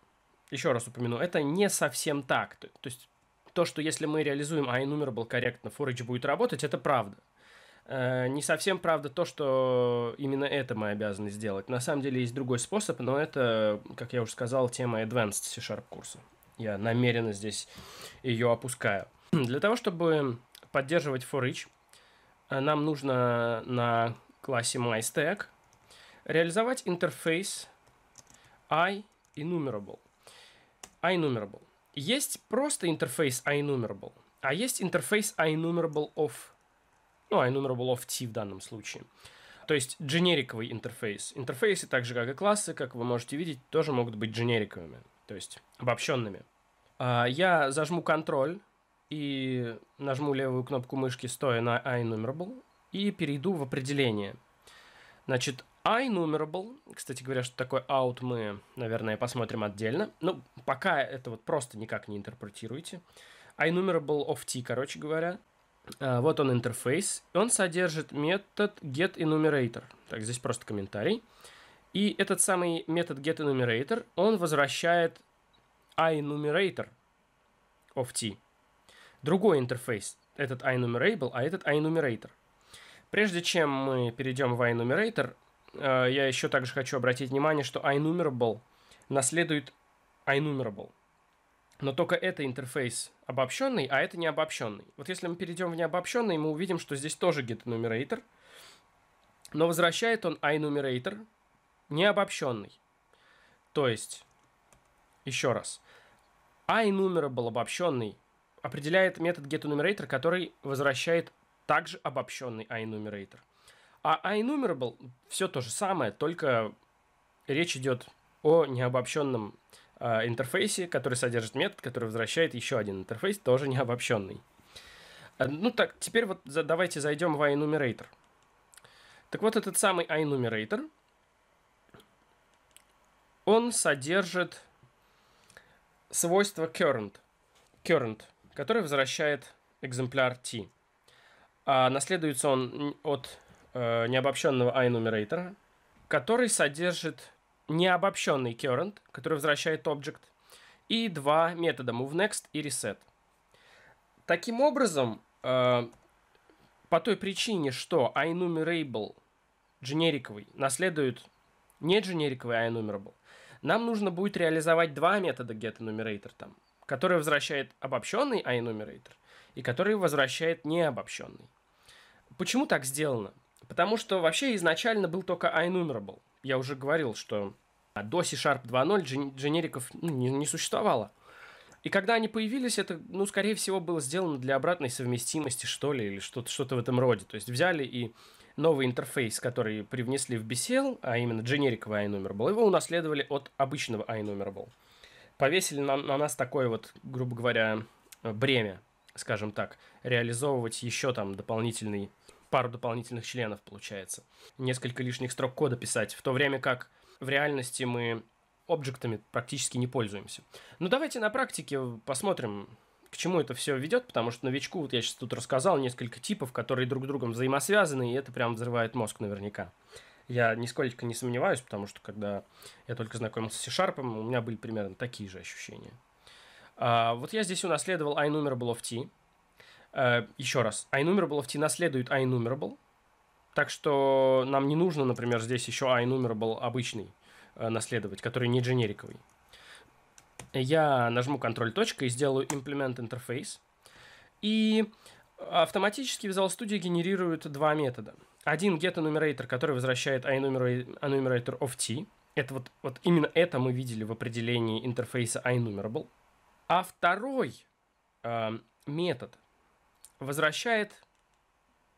Еще раз упомяну, это не совсем так. То, то есть то, что если мы реализуем iEnumerable корректно, for each будет работать, это правда – Э, не совсем правда то, что именно это мы обязаны сделать. На самом деле есть другой способ, но это, как я уже сказал, тема Advanced C-Sharp курса. Я намеренно здесь ее опускаю. Для того, чтобы поддерживать for each, э, нам нужно на классе MyStack реализовать интерфейс iEnumerable. iEnumerable. Есть просто интерфейс iEnumerable, а есть интерфейс iEnumerable of ну, iNumero а был T в данном случае. То есть дженериковый интерфейс. Интерфейсы, так же как и классы, как вы можете видеть, тоже могут быть дженериковыми, то есть обобщенными. А, я зажму Ctrl и нажму левую кнопку мышки, стоя на iNumerable, и перейду в определение. Значит, iNumerable, кстати говоря, что такое out мы, наверное, посмотрим отдельно. Ну, пока это вот просто никак не интерпретируйте. iNumerable of t, короче говоря, а, вот он интерфейс. Он содержит метод getEnumerator. Так, здесь просто комментарий. И этот самый метод getEnumerator, он возвращает iEnumerator of t. Другой интерфейс. Этот iEnumerable, а этот iEnumerator. Прежде чем мы перейдем в iEnumerator, а, я еще также хочу обратить внимание, что iEnumerable наследует iEnumerable. Но только это интерфейс обобщенный, а это не обобщенный. Вот если мы перейдем в необобщенный, мы увидим, что здесь тоже get enumerator, но возвращает он enumerator необобщенный. То есть, еще раз, iEnumerable обобщенный определяет метод getEnumerator, который возвращает также обобщенный iEnumerator. А iEnumerable все то же самое, только речь идет о необобщенном а, интерфейсе, который содержит метод, который возвращает еще один интерфейс, тоже не обобщенный. А, ну так, теперь вот за, давайте зайдем в iEnumerator. Так вот, этот самый iEnumerator, он содержит свойство current, current, который возвращает экземпляр t. А наследуется он от э, необобщенного iEnumerator, который содержит необобщенный current, который возвращает object, и два метода moveNext и reset. Таким образом, э, по той причине, что iNumerable дженериковый наследует не дженериковый, а iNumerable, нам нужно будет реализовать два метода getEnumerator там, который возвращает обобщенный iNumerator и который возвращает необобщенный. Почему так сделано? Потому что вообще изначально был только iNumerable – я уже говорил, что до C-Sharp 2.0 джен- дженериков ну, не, не существовало. И когда они появились, это, ну, скорее всего, было сделано для обратной совместимости, что ли, или что-то что в этом роде. То есть взяли и новый интерфейс, который привнесли в BCL, а именно дженериковый iNumerable, его унаследовали от обычного iNumerable. Повесили на, на нас такое вот, грубо говоря, бремя, скажем так, реализовывать еще там дополнительный пару дополнительных членов, получается. Несколько лишних строк кода писать, в то время как в реальности мы объектами практически не пользуемся. Ну, давайте на практике посмотрим, к чему это все ведет, потому что новичку, вот я сейчас тут рассказал, несколько типов, которые друг с другом взаимосвязаны, и это прям взрывает мозг наверняка. Я нисколько не сомневаюсь, потому что когда я только знакомился с C-Sharp, у меня были примерно такие же ощущения. А, вот я здесь унаследовал iNumerable of T, Э, еще раз, iNumerable FT наследует iNumerable, так что нам не нужно, например, здесь еще iNumerable обычный э, наследовать, который не дженериковый. Я нажму Ctrl. и сделаю implement interface. И автоматически Visual Studio генерирует два метода. Один getEnumerator, который возвращает iEnumerator of t. Это вот, вот именно это мы видели в определении интерфейса iEnumerable. А второй э, метод, возвращает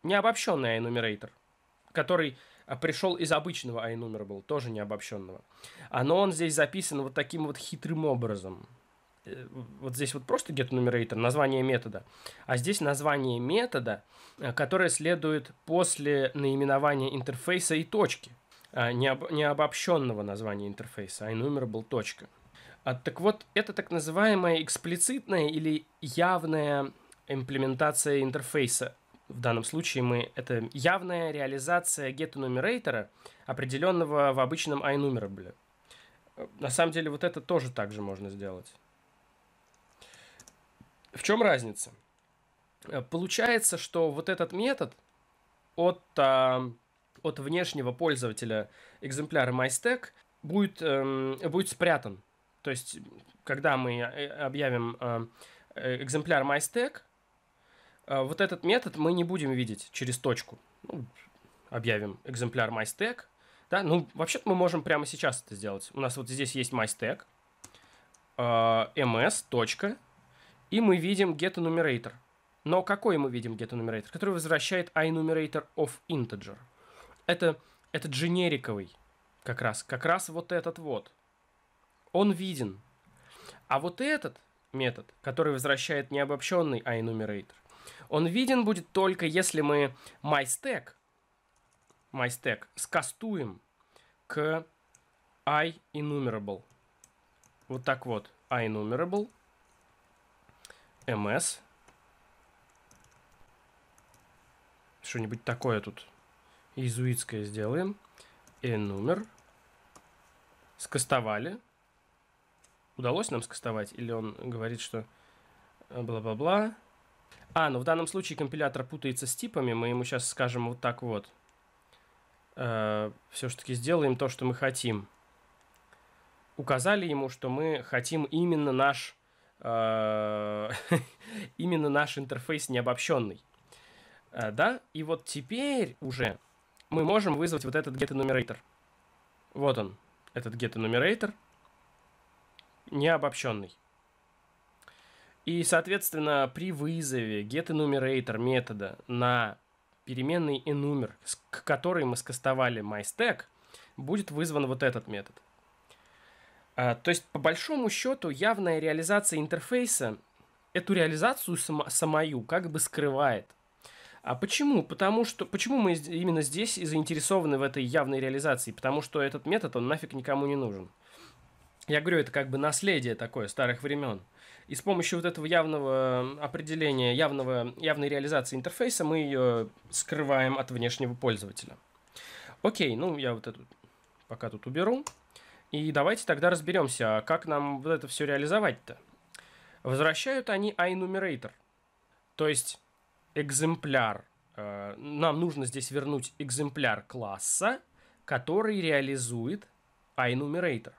необобщенный iNumerator, который а, пришел из обычного iNumerable, тоже необобщенного. А но он здесь записан вот таким вот хитрым образом. Э, вот здесь вот просто getNumerator, название метода. А здесь название метода, а, которое следует после наименования интерфейса и точки. А, необ, необобщенного названия интерфейса, iNumerable точка. так вот, это так называемое эксплицитное или явное имплементация интерфейса. В данном случае мы это явная реализация get-enumerator, определенного в обычном iNumerable. На самом деле вот это тоже также можно сделать. В чем разница? Э, получается, что вот этот метод от, а, от внешнего пользователя экземпляра MyStack будет, эм, будет спрятан. То есть, когда мы э, объявим э, э, экземпляр MyStack, а, вот этот метод мы не будем видеть через точку. Ну, объявим экземпляр MyStack. Да? Ну, вообще-то мы можем прямо сейчас это сделать. У нас вот здесь есть MyStack, а, ms, и мы видим getEnumerator. Но какой мы видим getEnumerator? Который возвращает iEnumerator of integer. Это, это дженериковый как раз, как раз вот этот вот. Он виден. А вот этот метод, который возвращает необобщенный обобщенный, он виден будет только если мы mystack, mystack скастуем к iEnumerable. Вот так вот. iEnumerable ms что-нибудь такое тут иезуитское сделаем. Энумер. Скастовали. Удалось нам скастовать? Или он говорит, что бла-бла-бла. А, ну в данном случае компилятор путается с типами, мы ему сейчас скажем вот так вот. Э, Все-таки сделаем то, что мы хотим. Указали ему, что мы хотим именно наш, э, именно наш интерфейс необобщенный. Э, да, и вот теперь уже мы можем вызвать вот этот getEnumerator. Вот он, этот getEnumerator, необобщенный. И, соответственно, при вызове getEnumerator метода на переменный enumер, к которой мы скастовали myStack, будет вызван вот этот метод. А, то есть, по большому счету, явная реализация интерфейса эту реализацию сам, самую как бы скрывает. А почему? Потому что... Почему мы именно здесь и заинтересованы в этой явной реализации? Потому что этот метод, он нафиг никому не нужен. Я говорю, это как бы наследие такое старых времен. И с помощью вот этого явного эм, определения, явного, явной реализации интерфейса мы ее скрываем от внешнего пользователя. Окей, ну я вот эту пока тут уберу. И давайте тогда разберемся, а как нам вот это все реализовать-то. Возвращают они iNumerator, то есть экземпляр. Э, нам нужно здесь вернуть экземпляр класса, который реализует iNumerator.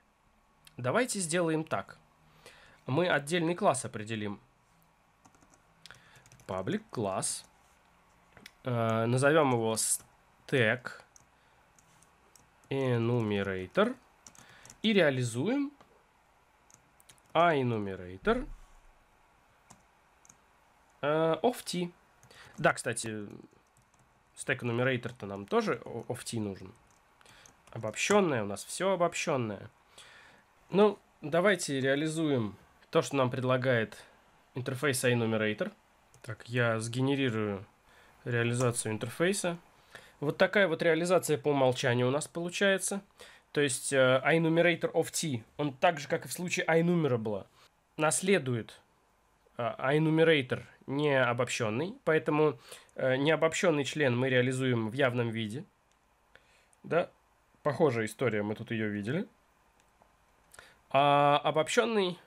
Давайте сделаем так – мы отдельный класс определим. Public класс. Э, назовем его stack enumerator. И реализуем enumerator э, of t. Да, кстати, stack enumerator-то нам тоже of t нужен. Обобщенное у нас, все обобщенное. Ну, давайте реализуем то, что нам предлагает интерфейс iNumerator. Так, я сгенерирую реализацию интерфейса. Вот такая вот реализация по умолчанию у нас получается. То есть э, iNumerator of t, он так же, как и в случае iNumerable, наследует э, iNumerator не обобщенный, поэтому э, необобщенный член мы реализуем в явном виде. Да, похожая история, мы тут ее видели. А обобщенный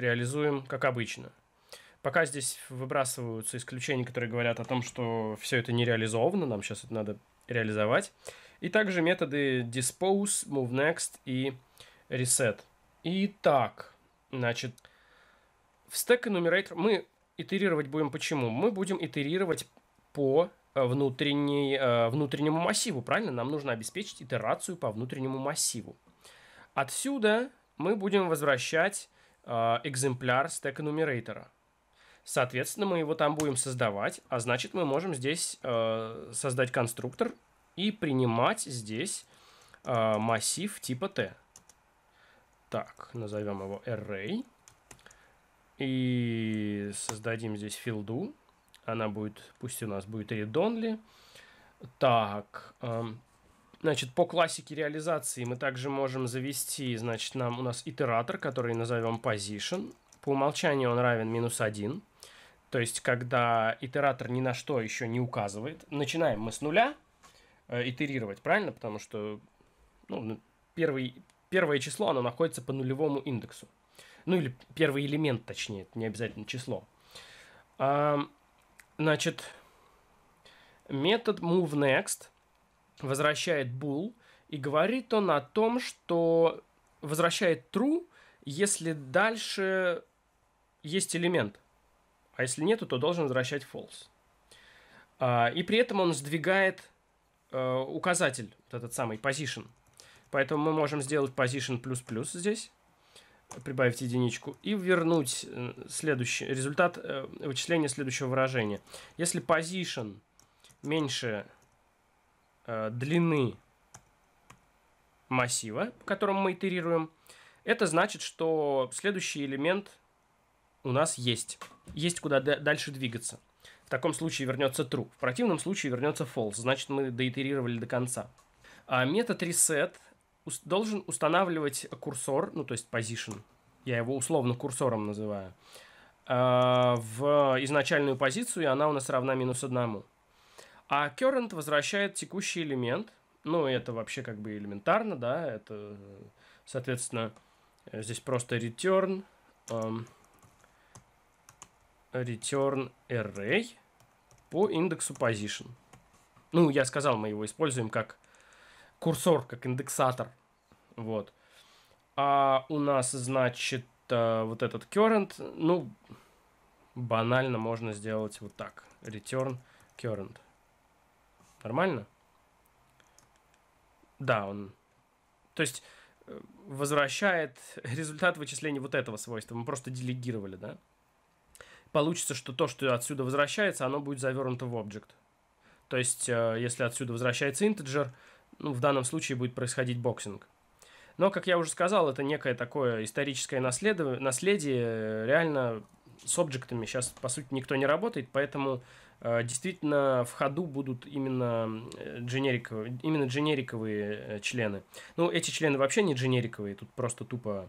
реализуем как обычно. Пока здесь выбрасываются исключения, которые говорят о том, что все это не реализовано, нам сейчас это надо реализовать. И также методы dispose, move next и reset. Итак, значит, в stack enumerator мы итерировать будем почему? Мы будем итерировать по э, внутренней, э, внутреннему массиву, правильно? Нам нужно обеспечить итерацию по внутреннему массиву. Отсюда мы будем возвращать а, экземпляр стека нумерейтора. Соответственно, мы его там будем создавать, а значит, мы можем здесь э, создать конструктор и принимать здесь э, массив типа t. Так, назовем его array. И создадим здесь филду. Она будет, пусть у нас будет read-only. Так, Значит, по классике реализации мы также можем завести, значит, нам у нас итератор, который назовем position. По умолчанию он равен минус 1. То есть, когда итератор ни на что еще не указывает. Начинаем мы с нуля э, итерировать, правильно? Потому что ну, первый, первое число, оно находится по нулевому индексу. Ну, или первый элемент, точнее, это не обязательно число. А, значит, метод move next возвращает bool, и говорит он о том, что возвращает true, если дальше есть элемент, а если нету, то должен возвращать false. А, и при этом он сдвигает э, указатель, вот этот самый position. Поэтому мы можем сделать position плюс плюс здесь, прибавить единичку и вернуть э, следующий результат э, вычисления следующего выражения. Если position меньше Э, длины массива, по которому мы итерируем, это значит, что следующий элемент у нас есть. Есть куда дальше двигаться. В таком случае вернется true. В противном случае вернется false. Значит, мы доитерировали до конца. А метод reset должен устанавливать курсор, ну то есть position. Я его условно курсором называю. Э, в изначальную позицию, и она у нас равна минус одному. А current возвращает текущий элемент. Ну, это вообще как бы элементарно, да, это, соответственно, э, здесь просто return, um, return array по индексу position. Ну, я сказал, мы его используем как курсор, как индексатор. Вот. А у нас, значит, э, вот этот current, ну, банально можно сделать вот так. Return current. Нормально? Да, он... То есть э, возвращает результат вычисления вот этого свойства. Мы просто делегировали, да? Получится, что то, что отсюда возвращается, оно будет завернуто в объект. То есть, э, если отсюда возвращается интеджер, ну, в данном случае будет происходить боксинг. Но, как я уже сказал, это некое такое историческое наследие. наследие э, реально с объектами сейчас, по сути, никто не работает, поэтому Э, действительно в ходу будут именно, э, дженериковые, именно дженериковые э, члены. Ну, эти члены вообще не дженериковые, тут просто тупо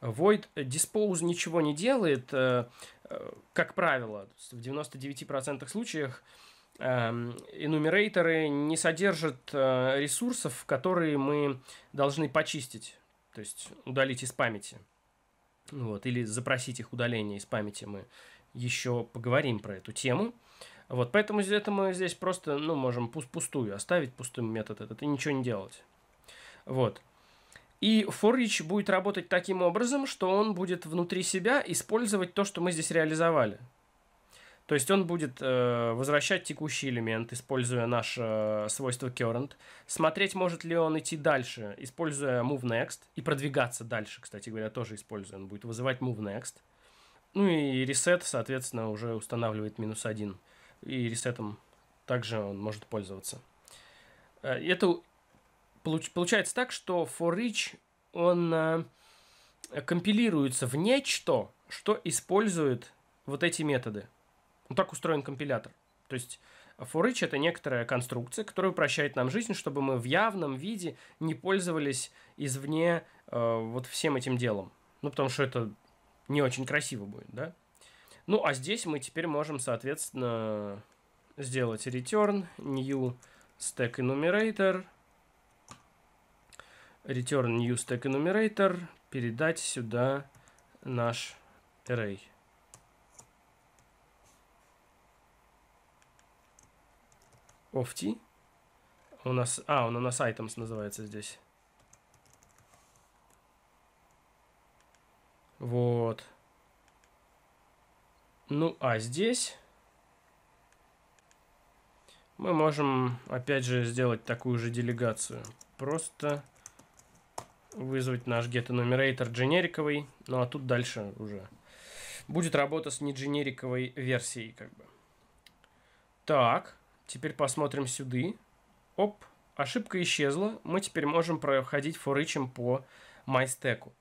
Void Dispose ничего не делает, как правило, в 99% случаях эм, энумераторы не содержат ресурсов, которые мы должны почистить, то есть удалить из памяти. Вот, или запросить их удаление из памяти. Мы еще поговорим про эту тему. Вот, поэтому это мы здесь просто, ну, можем пустую оставить, пустым метод этот, и ничего не делать. Вот. И for будет работать таким образом, что он будет внутри себя использовать то, что мы здесь реализовали. То есть он будет э, возвращать текущий элемент, используя наше э, свойство current, смотреть, может ли он идти дальше, используя move next, и продвигаться дальше, кстати говоря, тоже используя. Он будет вызывать move next. Ну и reset, соответственно, уже устанавливает минус один и ресетом также он может пользоваться. Э, это получ, получается так, что for each он э, компилируется в нечто, что использует вот эти методы. Ну так устроен компилятор. То есть for each это некоторая конструкция, которая упрощает нам жизнь, чтобы мы в явном виде не пользовались извне э, вот всем этим делом. Ну, потому что это не очень красиво будет, да? Ну, а здесь мы теперь можем, соответственно, сделать return, new stack enumerator, return new stack enumerator, передать сюда наш array. of t. У нас, а, он у нас items называется здесь. Вот. Ну, а здесь мы можем, опять же, сделать такую же делегацию. Просто вызвать наш getEnumerator дженериковый, ну а тут дальше уже будет работа с недженериковой версией, как бы. Так, теперь посмотрим сюда. Оп, ошибка исчезла. Мы теперь можем проходить форычем по Майстеку.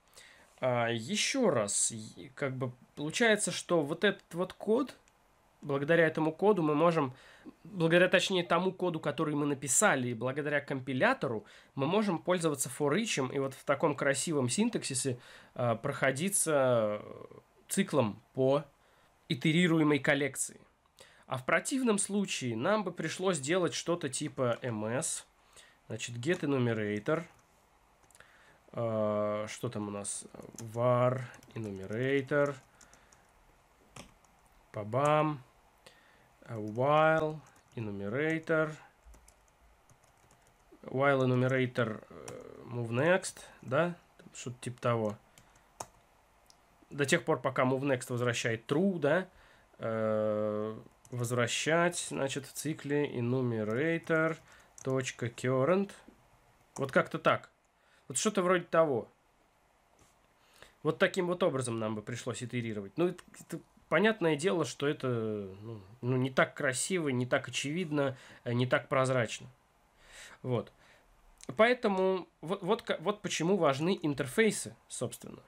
А, еще раз, как бы получается, что вот этот вот код, благодаря этому коду мы можем, благодаря точнее тому коду, который мы написали, и благодаря компилятору, мы можем пользоваться for each и вот в таком красивом синтаксисе а, проходиться циклом по итерируемой коллекции. А в противном случае нам бы пришлось делать что-то типа ms, значит, get enumerator – а, что там у нас? var enumerator. Пабам. While enumerator. While enumerator э, move next, да? Что-то типа того. До тех пор, пока move next возвращает true, да? Э, возвращать, значит, в цикле enumerator.current. Вот как-то так. Вот что-то вроде того. Вот таким вот образом нам бы пришлось итерировать. Ну, это, это, понятное дело, что это ну, ну, не так красиво, не так очевидно, э, не так прозрачно. Вот. Поэтому вот, вот, вот почему важны интерфейсы, собственно.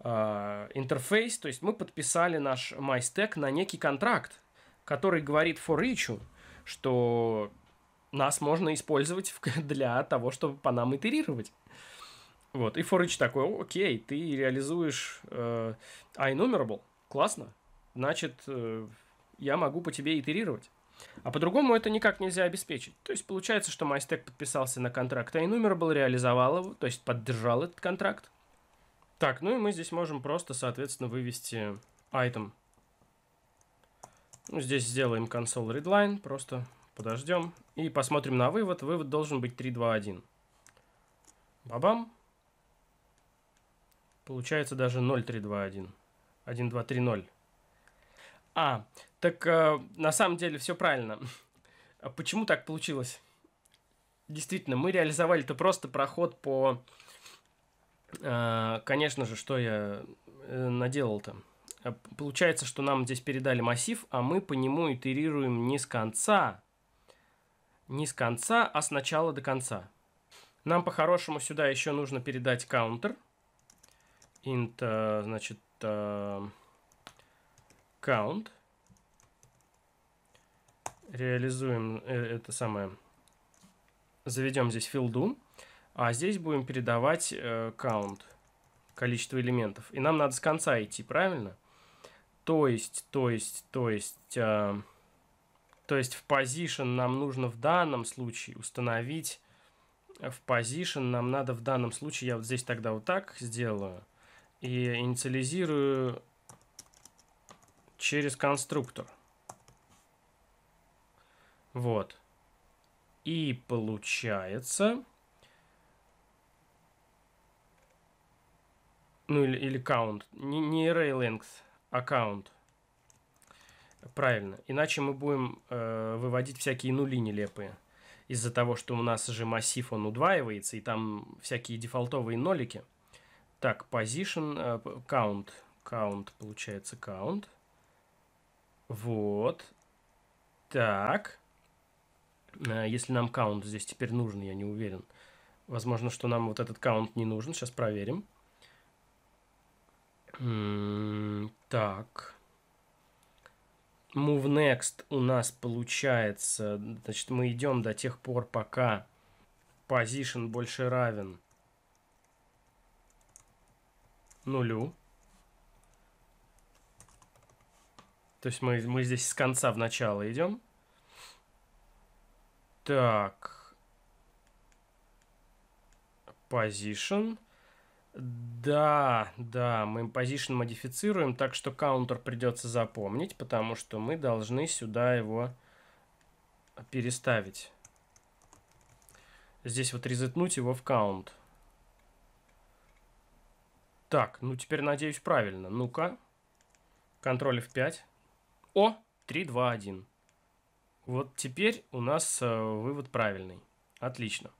А, интерфейс, то есть мы подписали наш MyStack на некий контракт, который говорит for each, что нас можно использовать для того, чтобы по нам итерировать. Вот, и Форыч такой, окей, ты реализуешь э, iNumerable, классно, значит, э, я могу по тебе итерировать. А по-другому это никак нельзя обеспечить. То есть получается, что MyStack подписался на контракт а iNumerable, реализовал его, то есть поддержал этот контракт. Так, ну и мы здесь можем просто, соответственно, вывести item. Ну, здесь сделаем console readline, просто подождем и посмотрим на вывод. Вывод должен быть 3, 2, 1. Бабам. Получается даже 0,321. 1,2,3,0. А, так э, на самом деле все правильно. А почему так получилось? Действительно, мы реализовали это просто проход по... Э, конечно же, что я э, наделал-то? А получается, что нам здесь передали массив, а мы по нему итерируем не с конца, не с конца, а с начала до конца. Нам по-хорошему сюда еще нужно передать каунтер – int, э, значит, э, count. Реализуем э, это самое. Заведем здесь филду. А здесь будем передавать count, количество элементов. И нам надо с конца идти, правильно? То есть, то есть, то есть... То есть в position нам нужно в данном случае установить в position нам надо в данном случае, я вот здесь тогда вот так сделаю, и инициализирую через конструктор. Вот. И получается... Ну или, или count. Не, не array length, а count. Правильно. Иначе мы будем э, выводить всякие нули нелепые. Из-за того, что у нас же массив, он удваивается, и там всякие дефолтовые нолики – так, position, э, count, count, получается, count. Вот. Так. Э, если нам count здесь теперь нужен, я не уверен. Возможно, что нам вот этот count не нужен. Сейчас проверим. Так. Move next у нас получается... Значит, мы идем до тех пор, пока position больше равен нулю. То есть мы, мы здесь с конца в начало идем. Так. Position. Да, да, мы position модифицируем, так что каунтер придется запомнить, потому что мы должны сюда его переставить. Здесь вот резетнуть его в каунт. Так, ну теперь, надеюсь, правильно. Ну-ка. Контроль F5. О, 3, 2, 1. Вот теперь у нас э, вывод правильный. Отлично.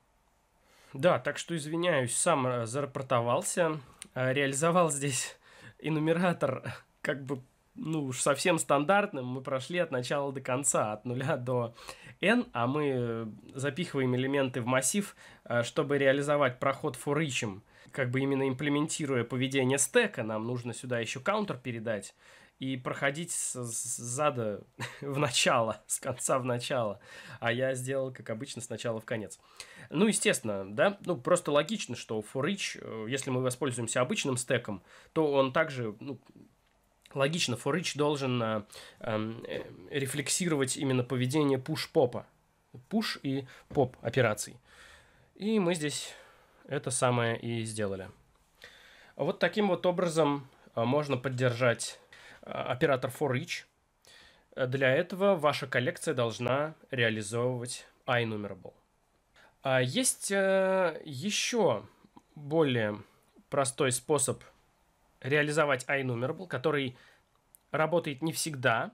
Да, так что извиняюсь, сам э, зарапортовался, э, реализовал здесь инумератор как бы, ну уж совсем стандартным. Мы прошли от начала до конца, от нуля до n, а мы э, запихиваем элементы в массив, чтобы реализовать проход for each как бы именно имплементируя поведение стека, нам нужно сюда еще каунтер передать и проходить с, с зада в начало, с конца в начало. А я сделал, как обычно, сначала в конец. Ну, естественно, да, ну, просто логично, что for each, э, если мы воспользуемся обычным стеком, то он также, ну, логично, for each должен э, эм, э, рефлексировать именно поведение push-попа. Push и pop операций. И мы здесь это самое и сделали. Вот таким вот образом а, можно поддержать а, оператор for each. Для этого ваша коллекция должна реализовывать iNumerable. А есть э, еще более простой способ реализовать iNumerable, который работает не всегда,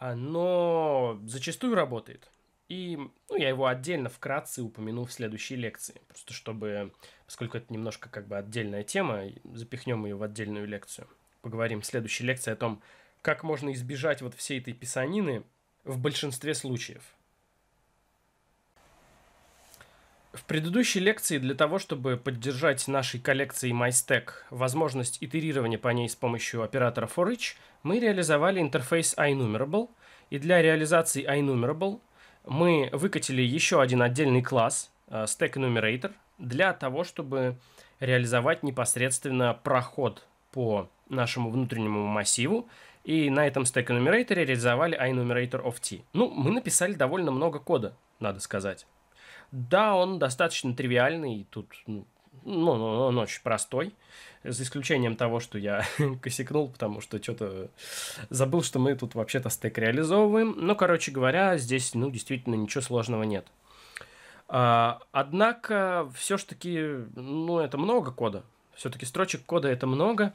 но зачастую работает. И ну, я его отдельно вкратце упомяну в следующей лекции. Просто чтобы, поскольку это немножко как бы отдельная тема, запихнем ее в отдельную лекцию. Поговорим в следующей лекции о том, как можно избежать вот всей этой писанины в большинстве случаев. В предыдущей лекции для того, чтобы поддержать нашей коллекции MyStack возможность итерирования по ней с помощью оператора forEach, мы реализовали интерфейс iNumerable, и для реализации iNumerable мы выкатили еще один отдельный класс, э, Stack Enumerator, для того, чтобы реализовать непосредственно проход по нашему внутреннему массиву. И на этом Stack Enumerator реализовали iEnumerator of T. Ну, мы написали довольно много кода, надо сказать. Да, он достаточно тривиальный, тут ну, ну, ну, ну, он очень простой, за исключением того, что я косякнул, потому что что-то забыл, что мы тут вообще-то стек реализовываем. Но, ну, короче говоря, здесь, ну, действительно ничего сложного нет. А, однако, все-таки, ну, это много кода. Все-таки строчек кода это много.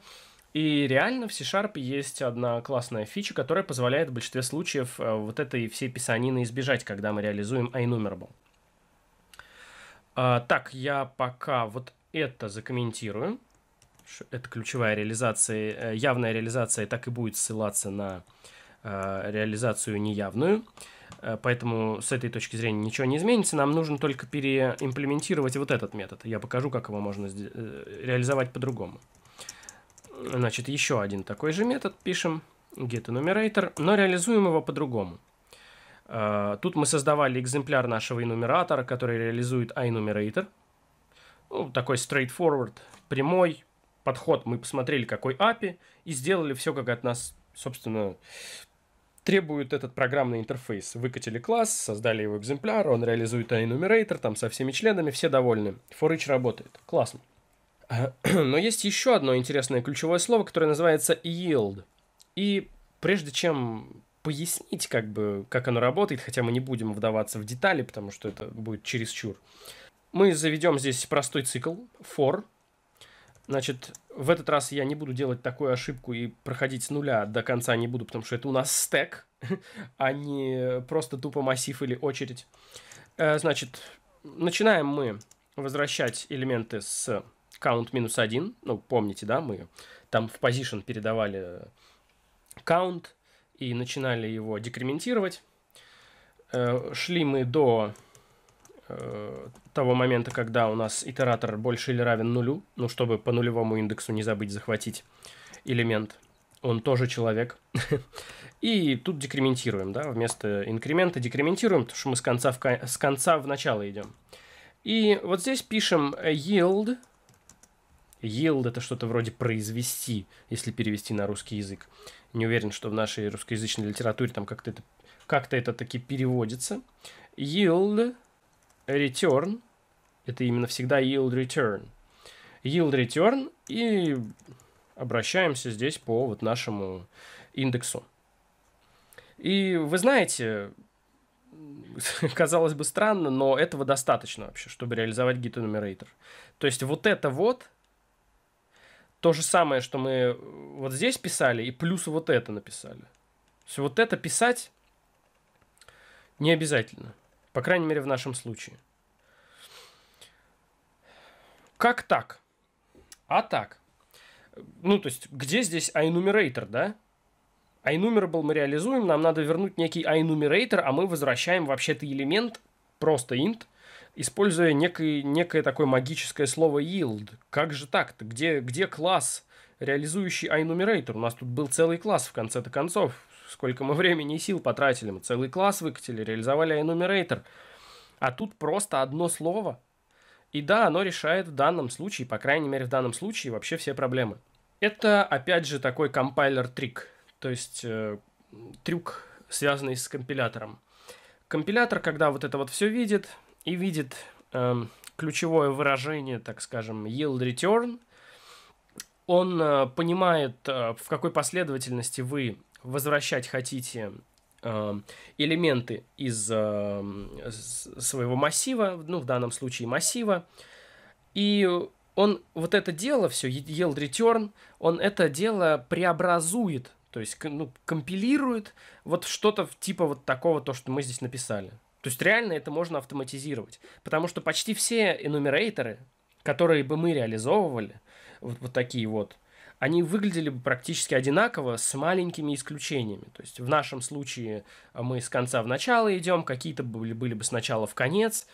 И реально в C-Sharp есть одна классная фича, которая позволяет в большинстве случаев э, вот этой всей писанины избежать, когда мы реализуем iNumerable. А, так, я пока вот это закомментирую. Это ключевая реализация, э, явная реализация так и будет ссылаться на э, реализацию неявную. Э, поэтому с этой точки зрения ничего не изменится. Нам нужно только переимплементировать вот этот метод. Я покажу, как его можно реализовать по-другому. Значит, еще один такой же метод пишем. GetEnumerator, но реализуем его по-другому. Тут мы создавали экземпляр нашего энумератора, который реализует iNumerator ну, такой straightforward, прямой подход. Мы посмотрели, какой API, и сделали все, как от нас, собственно, требует этот программный интерфейс. Выкатили класс, создали его экземпляр, он реализует enumerator, там со всеми членами, все довольны. For each работает. Классно. Но есть еще одно интересное ключевое слово, которое называется yield. И прежде чем пояснить, как бы, как оно работает, хотя мы не будем вдаваться в детали, потому что это будет чересчур, чур мы заведем здесь простой цикл for. Значит, в этот раз я не буду делать такую ошибку и проходить с нуля до конца не буду, потому что это у нас стек, а не просто тупо массив или очередь. Э, значит, начинаем мы возвращать элементы с count минус 1. Ну, помните, да, мы там в position передавали count и начинали его декрементировать. Э, шли мы до Э, того момента, когда у нас итератор больше или равен нулю, ну, чтобы по нулевому индексу не забыть захватить элемент. Он тоже человек. И тут декрементируем, да, вместо инкремента декрементируем, потому что мы с конца в, с конца в начало идем. И вот здесь пишем yield. Yield это что-то вроде произвести, если перевести на русский язык. Не уверен, что в нашей русскоязычной литературе там как-то это, как это таки переводится. Yield return, это именно всегда yield return, yield return и обращаемся здесь по вот нашему индексу. И вы знаете, казалось бы странно, но этого достаточно вообще, чтобы реализовать Git Enumerator. То есть вот это вот, то же самое, что мы вот здесь писали, и плюс вот это написали. То есть вот это писать не обязательно. По крайней мере, в нашем случае. Как так? А так. Ну, то есть, где здесь iNumerator, да? Айнумер был мы реализуем, нам надо вернуть некий iNumerator, а мы возвращаем вообще-то элемент, просто int, используя некое, некое такое магическое слово yield. Как же так-то? Где, где класс, реализующий iNumerator? У нас тут был целый класс в конце-то концов сколько мы времени и сил потратили. Мы целый класс выкатили, реализовали enumerator. А тут просто одно слово. И да, оно решает в данном случае, по крайней мере в данном случае, вообще все проблемы. Это, опять же, такой компайлер-трик, то есть э, трюк, связанный с компилятором. Компилятор, когда вот это вот все видит, и видит э, ключевое выражение, так скажем, yield return, он э, понимает, э, в какой последовательности вы возвращать хотите эм, элементы из эм, своего массива, ну, в данном случае массива, и он вот это дело все, yield return, он это дело преобразует, то есть ну, компилирует вот что-то типа вот такого, то, что мы здесь написали. То есть реально это можно автоматизировать, потому что почти все энумерейторы, которые бы мы реализовывали, вот, вот такие вот, они выглядели бы практически одинаково с маленькими исключениями. То есть в нашем случае э, мы с конца в начало идем, какие-то были, были бы сначала в конец.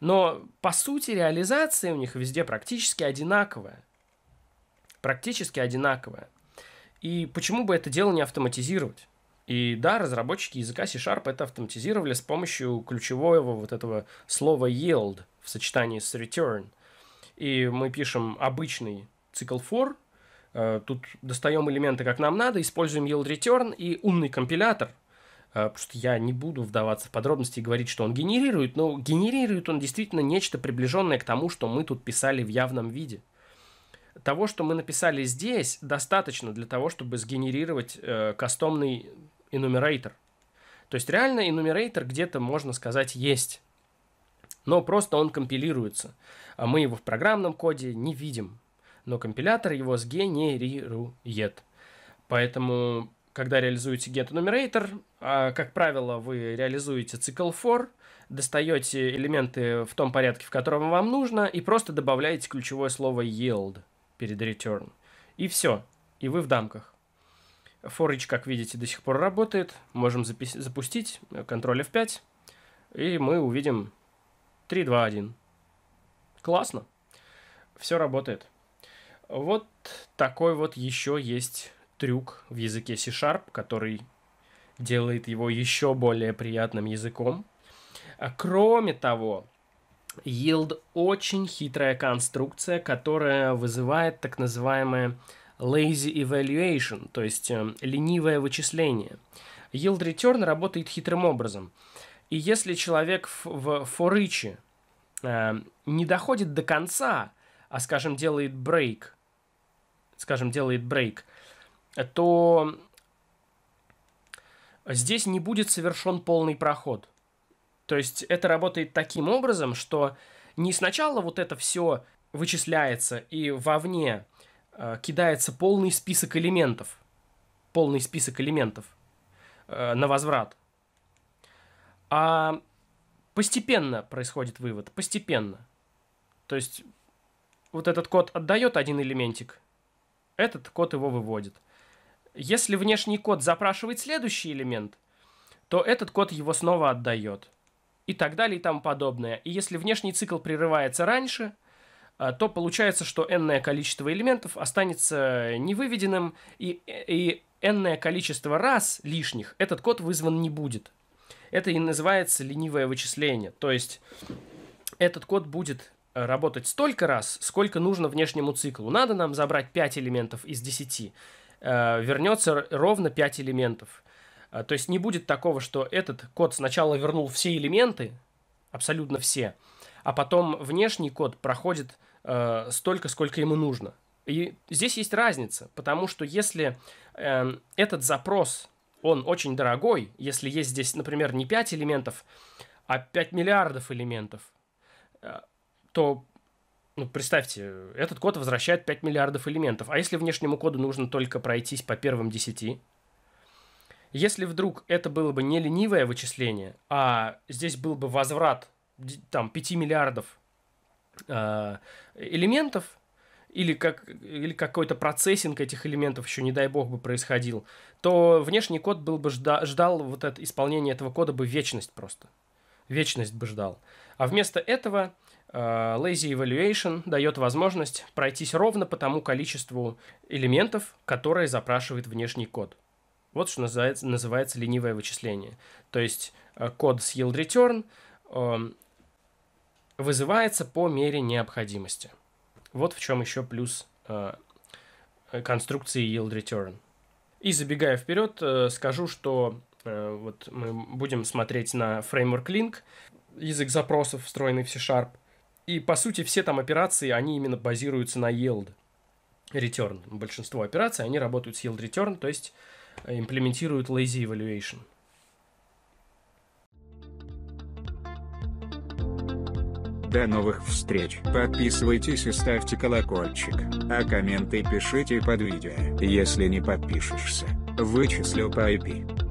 Но по сути реализация у них везде практически одинаковая. Практически одинаковая. И почему бы это дело не автоматизировать? И да, разработчики языка C-Sharp это автоматизировали с помощью ключевого вот этого слова yield в сочетании с return. И мы пишем обычный цикл for, Э, тут достаем элементы как нам надо, используем yield return и умный компилятор, э, потому что я не буду вдаваться в подробности и говорить, что он генерирует, но генерирует он действительно нечто приближенное к тому, что мы тут писали в явном виде. Того, что мы написали здесь, достаточно для того, чтобы сгенерировать э, кастомный enumerator. То есть реально enumerator где-то, можно сказать, есть. Но просто он компилируется. А мы его в программном коде не видим но компилятор его сгенерирует. Поэтому, когда реализуете getEnumerator, а, как правило, вы реализуете цикл for, достаете элементы в том порядке, в котором вам нужно, и просто добавляете ключевое слово yield перед return. И все. И вы в дамках. Forage, как видите, до сих пор работает. Можем запустить. Ctrl F5. И мы увидим 3, 2, 1. Классно. Все работает. Вот такой вот еще есть трюк в языке C-Sharp, который делает его еще более приятным языком. А кроме того, yield очень хитрая конструкция, которая вызывает так называемое lazy evaluation, то есть э, ленивое вычисление. Yield return работает хитрым образом. И если человек в, в for each э, не доходит до конца, а, скажем, делает break, скажем, делает брейк, то здесь не будет совершен полный проход. То есть это работает таким образом, что не сначала вот это все вычисляется и вовне э, кидается полный список элементов, полный список элементов э, на возврат, а постепенно происходит вывод, постепенно. То есть вот этот код отдает один элементик, этот код его выводит. Если внешний код запрашивает следующий элемент, то этот код его снова отдает. И так далее и тому подобное. И если внешний цикл прерывается раньше, э, то получается, что n количество элементов останется невыведенным, и, и n количество раз лишних этот код вызван не будет. Это и называется ленивое вычисление. То есть этот код будет Э, работать столько раз, сколько нужно внешнему циклу. Надо нам забрать 5 элементов из 10. Э, вернется ровно 5 элементов. Э, то есть не будет такого, что этот код сначала вернул все элементы, абсолютно все, а потом внешний код проходит столько, сколько ему нужно. И здесь есть разница, потому что если эм, этот запрос, он очень дорогой, если есть здесь, например, не 5 элементов, а 5 миллиардов элементов, то ну, представьте, этот код возвращает 5 миллиардов элементов. А если внешнему коду нужно только пройтись по первым 10? Если вдруг это было бы не ленивое вычисление, а здесь был бы возврат там, 5 миллиардов э, элементов, или, как, или какой-то процессинг этих элементов еще, не дай бог, бы происходил, то внешний код был бы жда, ждал вот это исполнение этого кода бы вечность просто. Вечность бы ждал. А вместо этого Э, lazy Evaluation дает возможность пройтись ровно по тому количеству элементов, которые запрашивает внешний код. Вот что называется, называется ленивое вычисление. То есть э, код с yield return эм, вызывается по мере необходимости. Вот в чем еще плюс э, конструкции yield return. И забегая вперед, скажу, что вот мы будем смотреть на фреймворк Link, язык запросов, встроенный в C-Sharp – и, по сути, все там операции, они именно базируются на yield return. Большинство операций, они работают с yield return, то есть э, имплементируют lazy evaluation. До новых встреч. Подписывайтесь и ставьте колокольчик. А комменты пишите под видео. Если не подпишешься, вычислю по IP.